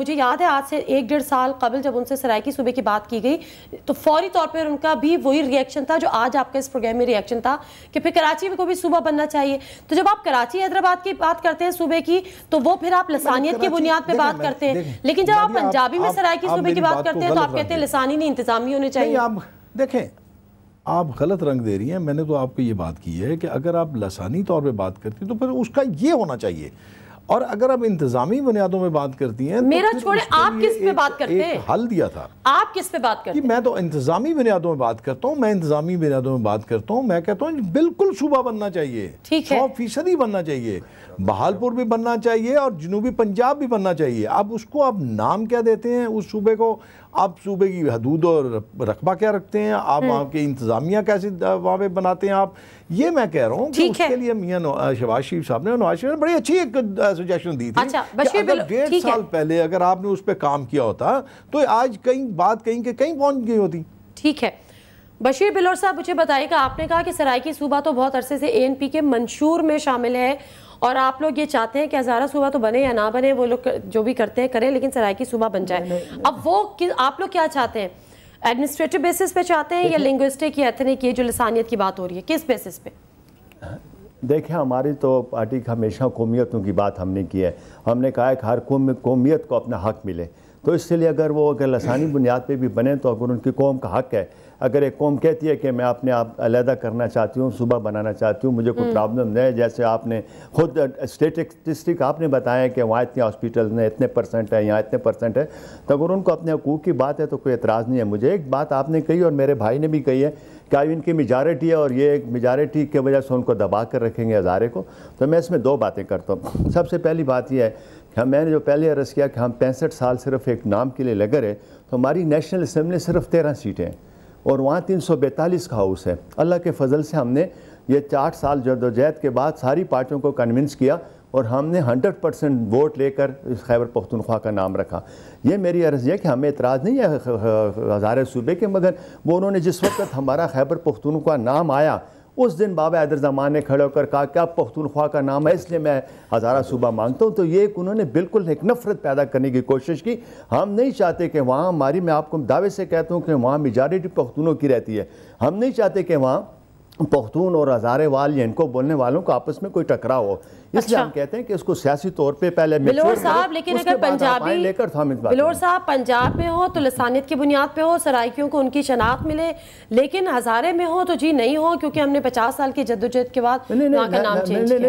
मुझे याद है आज से एक डेढ़ साल कबल जब उनसे सराय की सुबह की बात की गई तो फौरी तौर पर उनका भी वही रिएक्शन रिएक्शन था जो आज आपके इस प्रोग्राम में रिएक्शन था कि फिर कराची को भी सुबह बनना चाहिए तो जब आप कराची हैदराबाद की बात करते हैं सुबह की तो वो फिर आप लसानियत की बुनियाद पर बात करते हैं लेकिन जब आप पंजाबी में सराय की सुबह की बात करते हैं तो आप कहते हैं लसानी नहीं इंतजामी होने चाहिए आप देखें आप गलत रंग दे रही हैं मैंने तो आपको ये बात की है कि अगर आप लसानी तौर पे बात करती तो फिर उसका ये होना चाहिए और अगर आप इंतजामी बुनियादों में बात करती हैं तो मेरा तो छोड़े आप किस पे बात करते हैं हल दिया था आप किस पे बात करते हैं मैं तो इंतजामी बुनियादों में बात करता हूँ मैं इंतजामी बुनियादों में बात करता हूँ मैं कहता हूँ बिल्कुल सूबा बनना चाहिए ठीक है सौ फीसदी बनना चाहिए बहालपुर भी बनना चाहिए और जनूबी पंजाब भी बनना चाहिए अब उसको आप नाम क्या देते हैं उस सूबे को आप सूबे की हदूद और रकबा क्या रखते हैं आप हम्म। वहाँ के इंतज़ामिया कैसे वहाँ पे बनाते हैं आप ये मैं कह रहा हूँ कि उसके लिए मियाँ शहबाज शरीफ साहब ने नवाज शरीफ ने बड़ी अच्छी एक सजेशन दी थी अच्छा, अगर डेढ़ साल पहले अगर आपने उस पर काम किया होता तो आज कहीं बात कहीं के कहीं पहुँच गई होती ठीक है बशीर बिलोर साहब मुझे बताइएगा आपने कहा कि सराय की सूबा तो बहुत अरसे से ए एन के मंशूर में शामिल है और आप लोग ये चाहते हैं कि हज़ारा सूबा तो बने या ना बने वो लोग जो भी करते हैं करें लेकिन सराय की सूबा बन जाए अब वो आप लोग क्या चाहते हैं एडमिनिस्ट्रेटिव बेसिस पे चाहते हैं या लिंग्विस्टिक या एथनिक ये जो लसानियत की बात हो रही है किस बेसिस पे देखिए हमारी तो पार्टी की हमेशा कौमियतों की बात हमने की है हमने कहा है कि हर कौम कौमियत को अपना हक मिले तो इसलिए अगर वो अगर लसानी बुनियाद पे भी बने तो अगर उनकी कौम का हक है अगर एक कौम कहती है कि मैं अपने आप अलहदा करना चाहती हूँ सुबह बनाना चाहती हूँ मुझे कोई प्रॉब्लम हम्म। नहीं है जैसे आपने खुद स्टेटिस्टिक आपने बताया कि वहाँ इतने हॉस्पिटल हैं इतने परसेंट हैं यहाँ इतने परसेंट है तो अगर उनको अपने हकूक़ की बात है तो कोई एतराज़ नहीं है मुझे एक बात आपने कही और मेरे भाई ने भी कही है क्या इनकी मेजारिटी है और ये एक मेजारिटी की वजह से उनको दबा कर रखेंगे हज़ारे को तो मैं इसमें दो बातें करता हूँ सबसे पहली बात यह है हम मैंने जो पहले अर्ज़ किया कि हम पैंसठ साल सिर्फ एक नाम के लिए लगे रहे तो हमारी नेशनल असम्बली सिर्फ तेरह सीटें हैं और वहाँ तीन का हाउस है अल्लाह के फजल से हमने ये चार साल जदोजहद के बाद सारी पार्टियों को कन्विंस किया और हमने 100 परसेंट वोट लेकर इस खैबर पख्तनख्वा का नाम रखा ये मेरी अर्ज़ है कि हमें इतराज़ नहीं है हज़ार सूबे के मगर वो उन्होंने जिस वक्त हमारा खैबर पख्तनख्वा नाम आया उस दिन बाबा जमान ने खड़े होकर कहा कि आप पख्तूनख्वा का नाम है इसलिए मैं हज़ारा सूबा मांगता हूँ तो ये एक उन्होंने बिल्कुल एक नफरत पैदा करने की कोशिश की हम नहीं चाहते कि वहाँ हमारी मैं आपको दावे से कहता हूँ कि वहाँ मेजारिटी पख्तूनों की रहती है हम नहीं चाहते कि वहाँ पख्तून और हज़ारे वाल या इनको बोलने वालों को आपस में कोई टकराव हो इसलिए अच्छा। हम कहते हैं कि इसको सियासी तौर पे पहले बिलोर साहब लेकिन अगर पंजाबी लेकर था तो बिलोर साहब पंजाब में हो तो लसानियत की बुनियाद पे हो सराइकियों को उनकी शनाख्त मिले लेकिन हज़ारे में हो तो जी नहीं हो क्योंकि हमने पचास साल की जद्दोजहद के बाद नहीं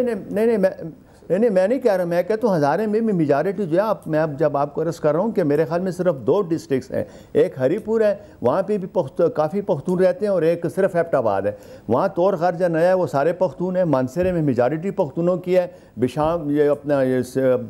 नहीं नहीं नहीं नहीं मैं नहीं कह रहा मैं कहता तो हूँ हज़ारे में भी मेजारिटी जो है आप मैं अब जब आपको रस कर रहा हूँ कि मेरे ख्याल में सिर्फ दो डिस्ट्रिक्स हैं एक हरीपुर है वहाँ पे भी पख्त काफ़ी पख्तून रहते हैं और एक सिर्फ एप्टाबाद है वहाँ तौर खर्जा नया है वो सारे पख्तून है मानसरे में मेजारिटी पख्तूनों की है बिशाम ये अपना ये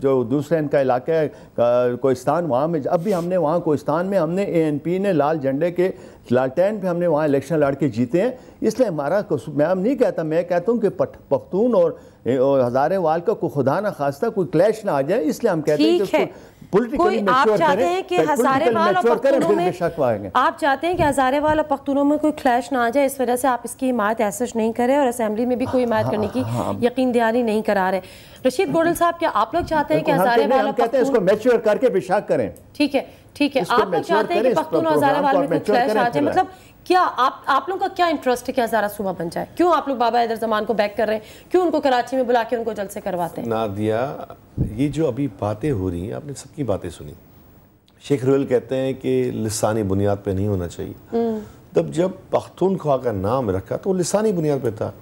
जो दूसरे इनका इलाका है कोस्तान वहाँ में अब भी हमने वहाँ कोस्तान में हमने ए एन पी ने लाल झंडे के लालटेन पे हमने वहाँ इलेक्शन लड़ के जीते हैं इसलिए हमारा मैं नहीं कहता मैं कहता हूँ कि पख्तून और, हज़ारे वाल का कोई खुदा ना खास्ता कोई क्लैश ना आ जाए इसलिए हम कहते हैं कि आप चाहते हैं कि हजारे और पख्तूनों में आप चाहते हैं कि और पख्तूनों में कोई क्लैश ना आ जाए इस वजह से आप इसकी हिमायत ऐसा नहीं करें और असेंबली में भी कोई हिमायत करने की हाँ, हाँ। यकीन दहानी नहीं करा रहे रशीद गोडल साहब क्या आप लोग चाहते हैं कि हजारेवाल और पख्तून इसको मैच्योर करके बेशक करें ठीक है ठीक है आप लोग चाहते हैं कि पख्तून और हजाराबाद में क्लैश आ जाए मतलब क्या आप आप लोगों का क्या इंटरेस्ट है कि हजारा सूबा बन जाए क्यों आप लोग बाबा इधर जमान को बैक कर रहे हैं क्यों उनको कराची में बुला के उनको जल से करवाते हैं ना दिया ये जो अभी बातें हो रही हैं आपने सबकी बातें सुनी शेख रोहल कहते हैं कि लसानी बुनियाद पर नहीं होना चाहिए हम्म। तब जब पख्तून पख्तूनख्वा का नाम रखा तो लसानी बुनियाद पर था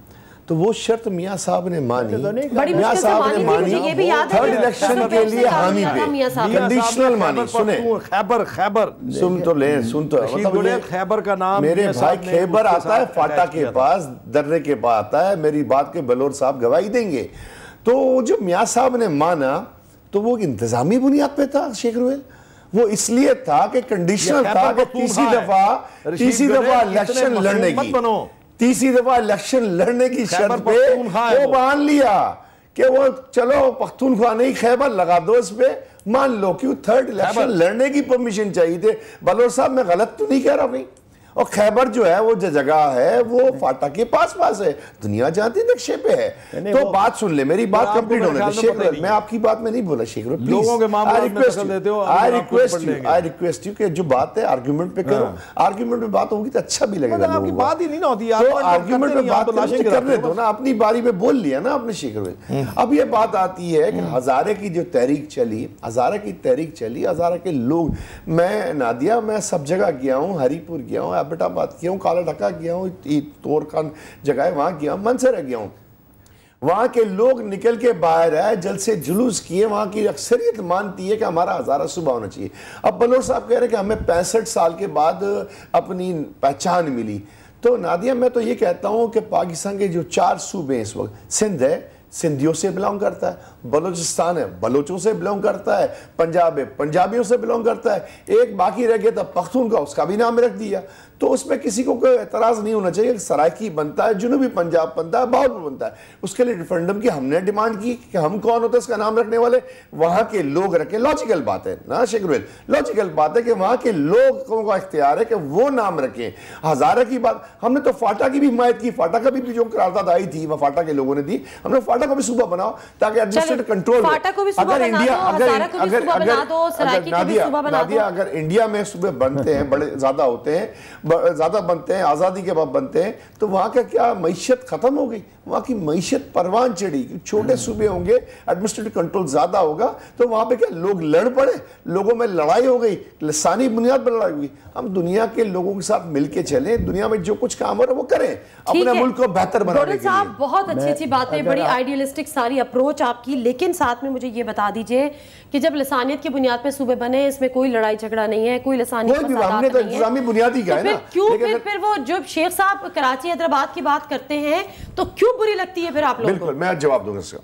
तो वो शर्त मियाँ साहब ने मानी तो मियाँ साहब ने मानी थर्ड इलेक्शन के लिए हामी पे कंडीशनल मानी सुने खैबर खैबर सुन तो ले सुन तो मतलब खैबर का नाम मेरे भाई खैबर आता है फाटा के पास दर्रे के पास आता है मेरी बात के बलोर साहब गवाही देंगे तो जो मियाँ साहब ने माना तो वो इंतजामी बुनियाद पे था शेख रोहेल वो इसलिए था कि कंडीशनल था कि तीसरी दफा तीसरी दफा इलेक्शन लड़ने की तीसरी दफा इलेक्शन लड़ने की शर्त पे वो मान लिया कि वो चलो पख्तूनख्वा नहीं खैबर लगा दो इस पे मान लो क्यों थर्ड इलेक्शन लड़ने की परमिशन चाहिए थे बलोर साहब मैं गलत तो नहीं कह रहा भाई और खैबर जो है वो जो जगह है वो फाटा के पास पास है दुनिया जानती नक्शे पे है तो बात सुन ले मेरी बात कंप्लीट होने दे शेख मैं आपकी बात में नहीं बोला शेख लोगों के मामले I request you I request you कि जो बात है आर्ग्यूमेंट पे करो आर्ग्यूमेंट हाँ। में बात होगी तो अच्छा भी लगेगा मतलब आपकी बात ही नहीं ना होती आर्ग्यूमेंट में तो बात तो करने दो ना अपनी बारी में बोल लिया ना आपने शेख हम्म। अब ये बात आती है कि हम्म। हजारे की जो तहरीक चली हजारा की तहरीक चली हजारा के लोग मैं नादिया मैं सब जगह गया हूँ हरिपुर गया हूँ अहमदाबाद गया हूँ काला ढका गया हूँ तोर खान जगह वहाँ गया हूँ मनसरा गया हूँ वहाँ के लोग निकल के बाहर आए जल से जुलूस किए वहाँ की अक्सरियत मानती है कि हमारा हज़ारा सुबह होना चाहिए अब बलोर साहब कह रहे हैं कि हमें पैंसठ साल के बाद अपनी पहचान मिली तो नादिया मैं तो ये कहता हूँ कि पाकिस्तान के जो चार सूबे हैं इस वक्त सिंध है सिंधियों से बिलोंग करता है बलोचिस्तान है बलोचों से बिलोंग करता है पंजाब है पंजाबियों से बिलोंग करता है एक बाकी रह गया था पख्तून का उसका भी नाम रख दिया तो उसमें किसी को कोई एतराज़ नहीं होना चाहिए सरायकी बनता है जुनूबी पंजाब बनता है बहावलपुर बनता है उसके लिए रिफरेंडम की हमने डिमांड की कि हम कौन होते हैं इसका नाम रखने वाले वहाँ के लोग रखें लॉजिकल बात है ना शेखरवेल लॉजिकल बात है कि वहाँ के लोगों का इख्तियार है कि वो नाम रखें हज़ारा की बात हमने तो फाटा की भी हिमायत की फाटा का भी जो करारदाद आई थी वह फाटा के लोगों ने दी हमने फाटा को भी सुबह बनाओ ताकि एडमिनिस्ट्रेटिव कंट्रोल अगर इंडिया अगर अगर अगर नादिया अगर इंडिया में सुबह बनते हैं बड़े ज़्यादा होते हैं ज़्यादा बनते हैं आज़ादी के बाद बनते हैं तो वहाँ का क्या मीशत ख़त्म हो गई वहाँ की मीशत परवान चढ़ी छोटे हम्म। सूबे होंगे एडमिनिस्ट्रेटिव कंट्रोल ज़्यादा होगा तो वहाँ पे क्या लोग लड़ पड़े लोगों में लड़ाई हो गई लसानी बुनियाद पर लड़ाई हुई हम दुनिया के लोगों के साथ मिलके चलें दुनिया में जो कुछ काम हो रहा है वो करें अपने मुल्क को बेहतर बनाने के लिए बहुत अच्छी अच्छी बातें बड़ी आइडियलिस्टिक सारी अप्रोच आपकी लेकिन साथ में मुझे ये बता दीजिए कि जब लसानियत की बुनियाद पर सूबे बने इसमें कोई लड़ाई झगड़ा नहीं है कोई लसानियत तो इंतजामी बुनियादी तो का है ना क्यों फिर वो जब शेख साहब कराची हैदराबाद की बात करते हैं तो क्यों बुरी लगती है फिर आप लोगों बिल्कुल मैं आज जवाब दूंगा इसका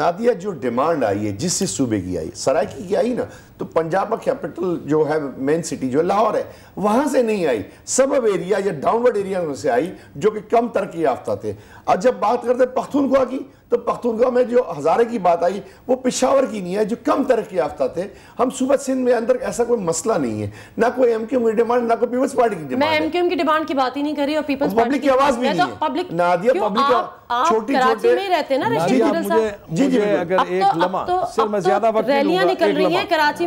नादिया जो डिमांड आई है जिस जिस सूबे की आई सराय की आई ना तो पंजाब का कैपिटल जो है मेन सिटी जो है लाहौर है वहाँ से नहीं आई सब एरिया या डाउनवर्ड एरिया में से आई जो कि कम तरक्की याफ्ता थे और जब बात करते पख्तूनख्वा की तो पख्तूनख्वा में जो हज़ारे की बात आई वो पिशावर की नहीं है जो कम तरक्की याफ्ता थे हम सूबा सिंध में अंदर ऐसा कोई मसला नहीं है ना कोई एम क्यू की डिमांड ना कोई पीपल्स पार्टी की डिमांड एम क्यू की डिमांड की बात ही नहीं करी और पीपल्स पब्लिक की आवाज भी तो नहीं है ना दिया पब्लिक छोटी छोटी में रहते हैं ना जी जी अगर एक तो- लम्हा तो- मैं ज्यादा वक्त रैलियां निकल रही है कराची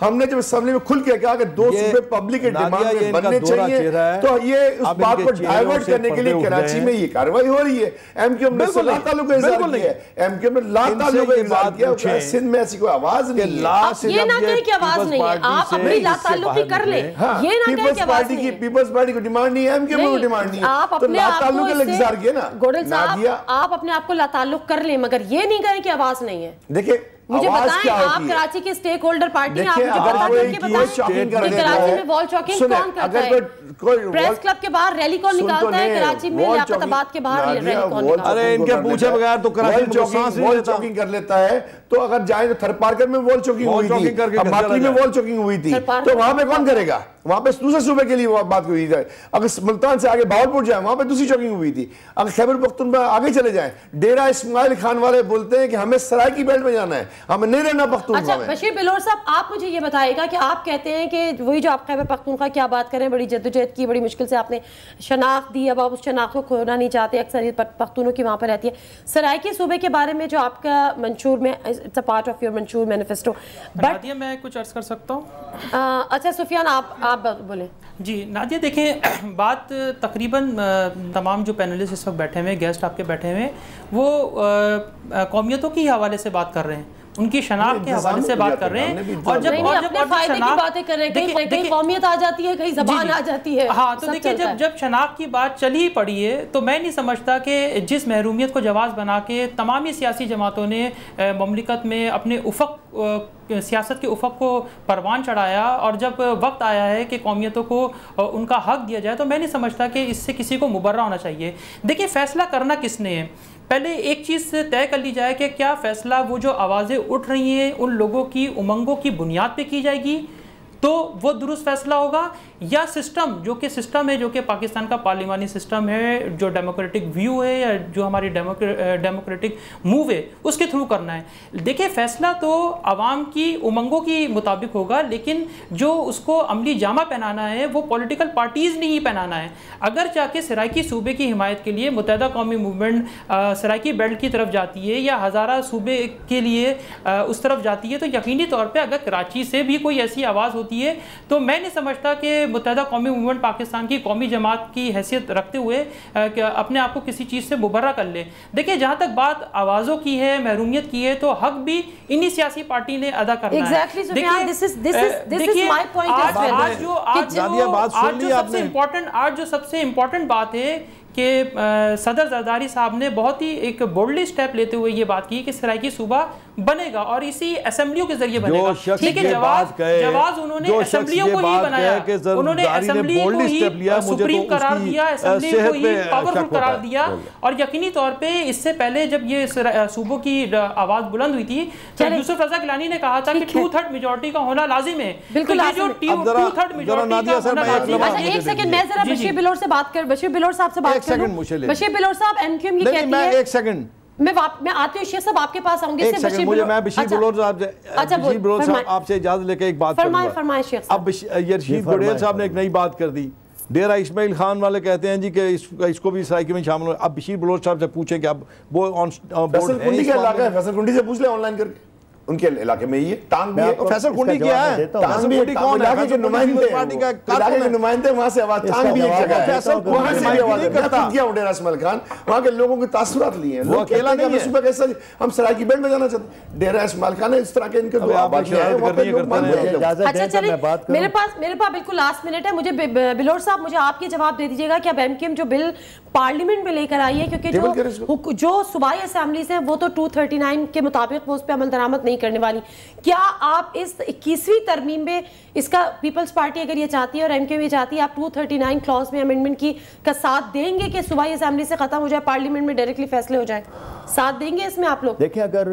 हमने जब असेंबली में खुल के कहा कि दो सूबे पब्लिक के डिमांड में बनने चाहिए तो ये उस बात को डाइवर्ट करने के लिए कराची में ये कार्रवाई हो रही है एम क्यू एम ने सोलह तालुक एम क्यू एम ने लाख तालुक सिंध में ऐसी कोई आवाज नहीं है आप की पीपल्स पार्टी को डिमांड नहीं है एम क्यू एम की डिमांड नहीं है आप अपने आप को ना गोडल साहब आप अपने आप को लातालुक कर ले मगर ये नहीं कहे कि आवाज नहीं है देखिए मुझे बताएं आप कराची के स्टेक होल्डर पार्टी आप मुझे पता करके बताएं तो कराची में वॉल चौकिंग कौन करता है प्रेस क्लब के बाहर रैली कौन निकालता है कराची में लियाकताबाद के बाहर रैली कौन निकालता है अरे इनके पूछे बगैर तो कराची वॉल चौकिंग कर लेता है तो अगर जाए तो थर पार्कर में वॉल चौकिंग हुई थी बाकी में वॉल चौकिंग हुई थी तो वहां पे कौन हाँ। करेगा वहां पे दूसरे सूबे के लिए बात हुई जाए अगर मुल्तान से आगे भावलपुर जाए वहां पे दूसरी चौकिंग हुई थी अगर खैबर पख्तूनबा आगे चले जाए डेरा इस्माइल खान वाले बोलते हैं कि हमें सराय की बेल्ट में जाना है हमें नहीं रहना पख्तूनख्वा अच्छा, बशीर बिलोर साहब आप मुझे ये बताएगा कि आप कहते हैं कि वही जो आप खैबर पख्तूनख्वा की आप बात करें बड़ी जद्दोजहद की बड़ी मुश्किल से आपने शनाख्त दी अब आप उस शनाख्त को खोना नहीं चाहते अक्सर पख्तूनों की वहाँ पर रहती है सराय के सूबे के बारे में जो आपका मंशूर में it's a part of your मंशूर मैनिफेस्टो बट मैं कुछ अर्ज कर सकता हूँ अच्छा सुफियान आप आप बोले जी नादिया देखें बात तकरीबन तमाम जो पैनलिस्ट इस वक्त बैठे हुए गेस्ट आपके बैठे हुए वो कौमियतों के हवाले से बात कर रहे हैं उनकी शनाख्त के हवाले से बात कर रहे हैं और जब और जब बातें कर रहे हैं कहीं कौमियत आ जाती है कहीं जबान आ जाती है हाँ तो देखिए जब जब शनाख्त की बात चली ही पड़ी है तो मैं नहीं समझता कि जिस महरूमियत को जवाब बना के तमामी सियासी जमातों ने ममलिकत में अपने उफक सियासत के उफक को परवान चढ़ाया और जब वक्त आया है कि कौमियतों को उनका हक दिया जाए तो मैं नहीं समझता कि इससे किसी को मुबर्रा होना चाहिए देखिए फ़ैसला करना किसने है पहले एक चीज़ से तय कर ली जाए कि क्या फैसला वो जो आवाज़ें उठ रही हैं उन लोगों की उमंगों की बुनियाद पर की जाएगी तो वो दुरुस्त फैसला होगा या सिस्टम जो कि सिस्टम है जो कि पाकिस्तान का पार्लिमानी सिस्टम है जो डेमोक्रेटिक व्यू है या जो हमारी डेमोक्रेटिक मूव है उसके थ्रू करना है देखिए फैसला तो आवाम की उमंगों की मुताबिक होगा लेकिन जो उसको अमली जामा पहनाना है वो पॉलिटिकल पार्टीज़ ने ही पहनाना है अगर जाके सराकी सूबे की हमायत के लिए मुतहदा कौमी मूवमेंट सराकी बेल्ट की तरफ जाती है या हज़ारा सूबे के लिए आ, उस तरफ जाती है तो यकीनी तौर पर अगर कराची से भी कोई ऐसी आवाज़ होती होती है तो मैं नहीं समझता कि मुतहदा कौमी मूवमेंट पाकिस्तान की कौमी जमात की हैसियत रखते हुए अपने आप को किसी चीज़ से मुबर्रा कर ले देखिए जहाँ तक बात आवाज़ों की है महरूमियत की है तो हक भी इन्हीं सियासी पार्टी ने अदा करना exactly, है सबसे इम्पोर्टेंट आज जो सबसे इम्पोर्टेंट बात है कि सदर जरदारी साहब ने बहुत ही एक बोल्डली स्टेप लेते हुए ये बात की कि सराय की सूबा बनेगा और इसी असेंबलियों के जरिए बनेगा उन्होंने असेंबलियों को ही बनाया उन्होंने असेंबली तो को ही सुप्रीम अच्छा करार दिया असेंबली को ही पावरफुल करार दिया और यकीनी तौर पे इससे पहले जब ये सूबों की आवाज बुलंद हुई थी तो यूसुफ रजा गिलानी ने कहा था कि टू थर्ड मेजोरिटी का होना लाजिम है तो बिल्कुल जो टू थर्ड मेजोरिटी एक सेकंड मैं जरा बशीर बिलोर से बात कर बशीर बिलोर साहब से बात कर बशीर बिलोर साहब एमक्यूएम की कहती है एक सेकंड मैं मैं आती हूँ सब आपके पास आऊंगी एक सेकंड मुझे मैं बशीर अच्छा। बलोच साहब अच्छा बशीर बलोच साहब आपसे इजाजत लेकर एक बात फरमाए फरमाए शेख अब ये रशीद बडेल साहब ने एक नई बात कर दी डेरा इसमाइल खान वाले कहते हैं जी कि इस, इसको भी सराइकी में शामिल हो अब बशीर बलोच साहब से पूछें कि अब वो ऑन बोर्ड है फसल कुंडी से पूछ ले ऑनलाइन करके उनके इलाके में ही टांग भी है फैसल कुंडी क्या है टांग भी है कौन है नुमाइंदे पार्टी का इलाके नुमाइंदे वहां से आवाज टांग भी एक जगह फैसल वहां से भी आवाज करता उडेरा असमल खान वहां के लोगों की तासुरात ली है लोग अकेला नहीं है सुबह कैसे हम सराय की बैंड में जाना चाहते डेरा असमल खान है इस तरह के इनके दो आवाज है अच्छा चलिए मेरे पास मेरे पास बिल्कुल लास्ट मिनट है मुझे बिलोर साहब मुझे आपके जवाब दे दीजिएगा कि अब जो बिल पार्लियामेंट में लेकर आई है क्योंकि जो जो सुबाई असेंबली से वो तो 239 के मुताबिक वो उस पर अमल दरामद नहीं नहीं करने वाली क्या आप इस इक्कीसवीं तरमीम में इसका पीपल्स पार्टी अगर ये चाहती है और एम के भी चाहती है आप टू थर्टी नाइन क्लॉज में अमेंडमेंट की का साथ देंगे कि सुबह असेंबली से ख़त्म हो जाए पार्लियामेंट में डायरेक्टली फैसले हो जाए साथ देंगे इसमें आप लोग देखिए अगर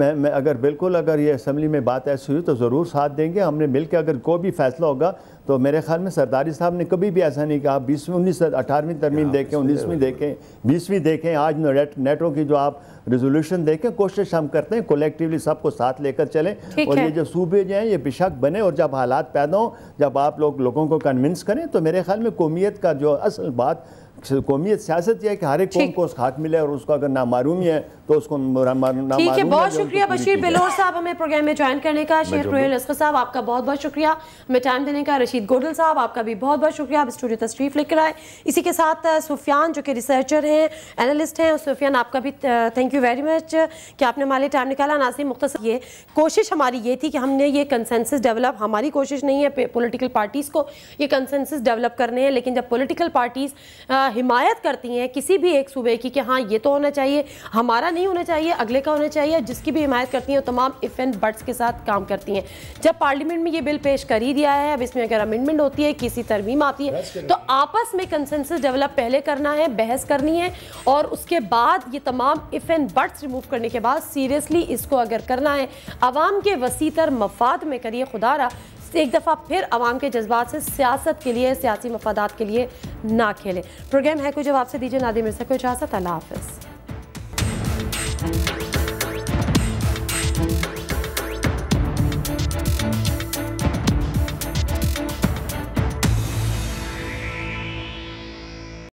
मैं मैं अगर बिल्कुल अगर ये असम्बली में बात ऐसी हुई तो ज़रूर साथ देंगे हमने मिलकर अगर कोई भी फैसला होगा तो मेरे ख्याल में सरदारी साहब ने कभी भी ऐसा नहीं कहा बीसवीं उन्नीस अठारहवीं तरमीम देखें उन्नीसवीं देखें बीसवीं देखें आज नेटो की जो आप रेजोल्यूशन देखें कोशिश हम करते हैं कोलेक्टिवली सबको साथ लेकर चलें और ये जो सूबे जो हैं ये बेशक बने और जब हालात पैदा हों जब आप लोग लोगों को कन्विंस करें तो मेरे ख्याल में कौमियत का जो असल बात कौमियत सियासत यह है कि हर एक कौम को उसका हाथ मिले और उसको अगर मालूम है तो उसको ठीक है बहुत शुक्रिया बशीर बेलोर साहब हमें प्रोग्राम में ज्वाइन करने का शेख रोहेल असकर साहब आपका बहुत बहुत शुक्रिया हमें टाइम देने का रशीद गोडल साहब आपका भी बहुत बहुत शुक्रिया आप स्टूडियो तशरीफ लेकर आए इसी के साथ सुफियान जो कि रिसर्चर हैं एनालिस्ट हैं सुफियान आपका भी थैंक यू वेरी मच कि आपने हमारे टाइम निकाला नासिम मुख्तर ये कोशिश हमारी ये थी कि हमने ये कंसेंसिस डेवलप हमारी कोशिश नहीं है पोलिटिकल पार्टीज़ को ये कंसेंसिस डेवलप करने हैं लेकिन जब पोलिटिकल पार्टीज़ हिमायत करती हैं किसी भी एक सूबे की कि हाँ ये तो होना चाहिए हमारा नहीं होना चाहिए अगले का होना चाहिए जिसकी भी हिमायत करती हैं वो तमाम इफ़ एंड बर्ड्स के साथ काम करती हैं जब पार्लियामेंट में ये बिल पेश कर ही दिया है अब इसमें अगर अमेंडमेंट होती है किसी तरमीम आती है तो आपस में कंसेंस डेवलप पहले करना है बहस करनी है और उसके बाद ये तमाम इफ़ एंड बर्ड्स रिमूव करने के बाद सीरियसली इसको अगर करना है आवाम के वसीतर मफाद में करिए रहा एक दफ़ा फिर आवाम के जज्बात से सियासत के लिए सियासी मफादात के लिए ना खेलें प्रोग्राम है कुछ जवाब से दीजिए नादिम मिर्सा को इजाज़त अल्लाह हाफ़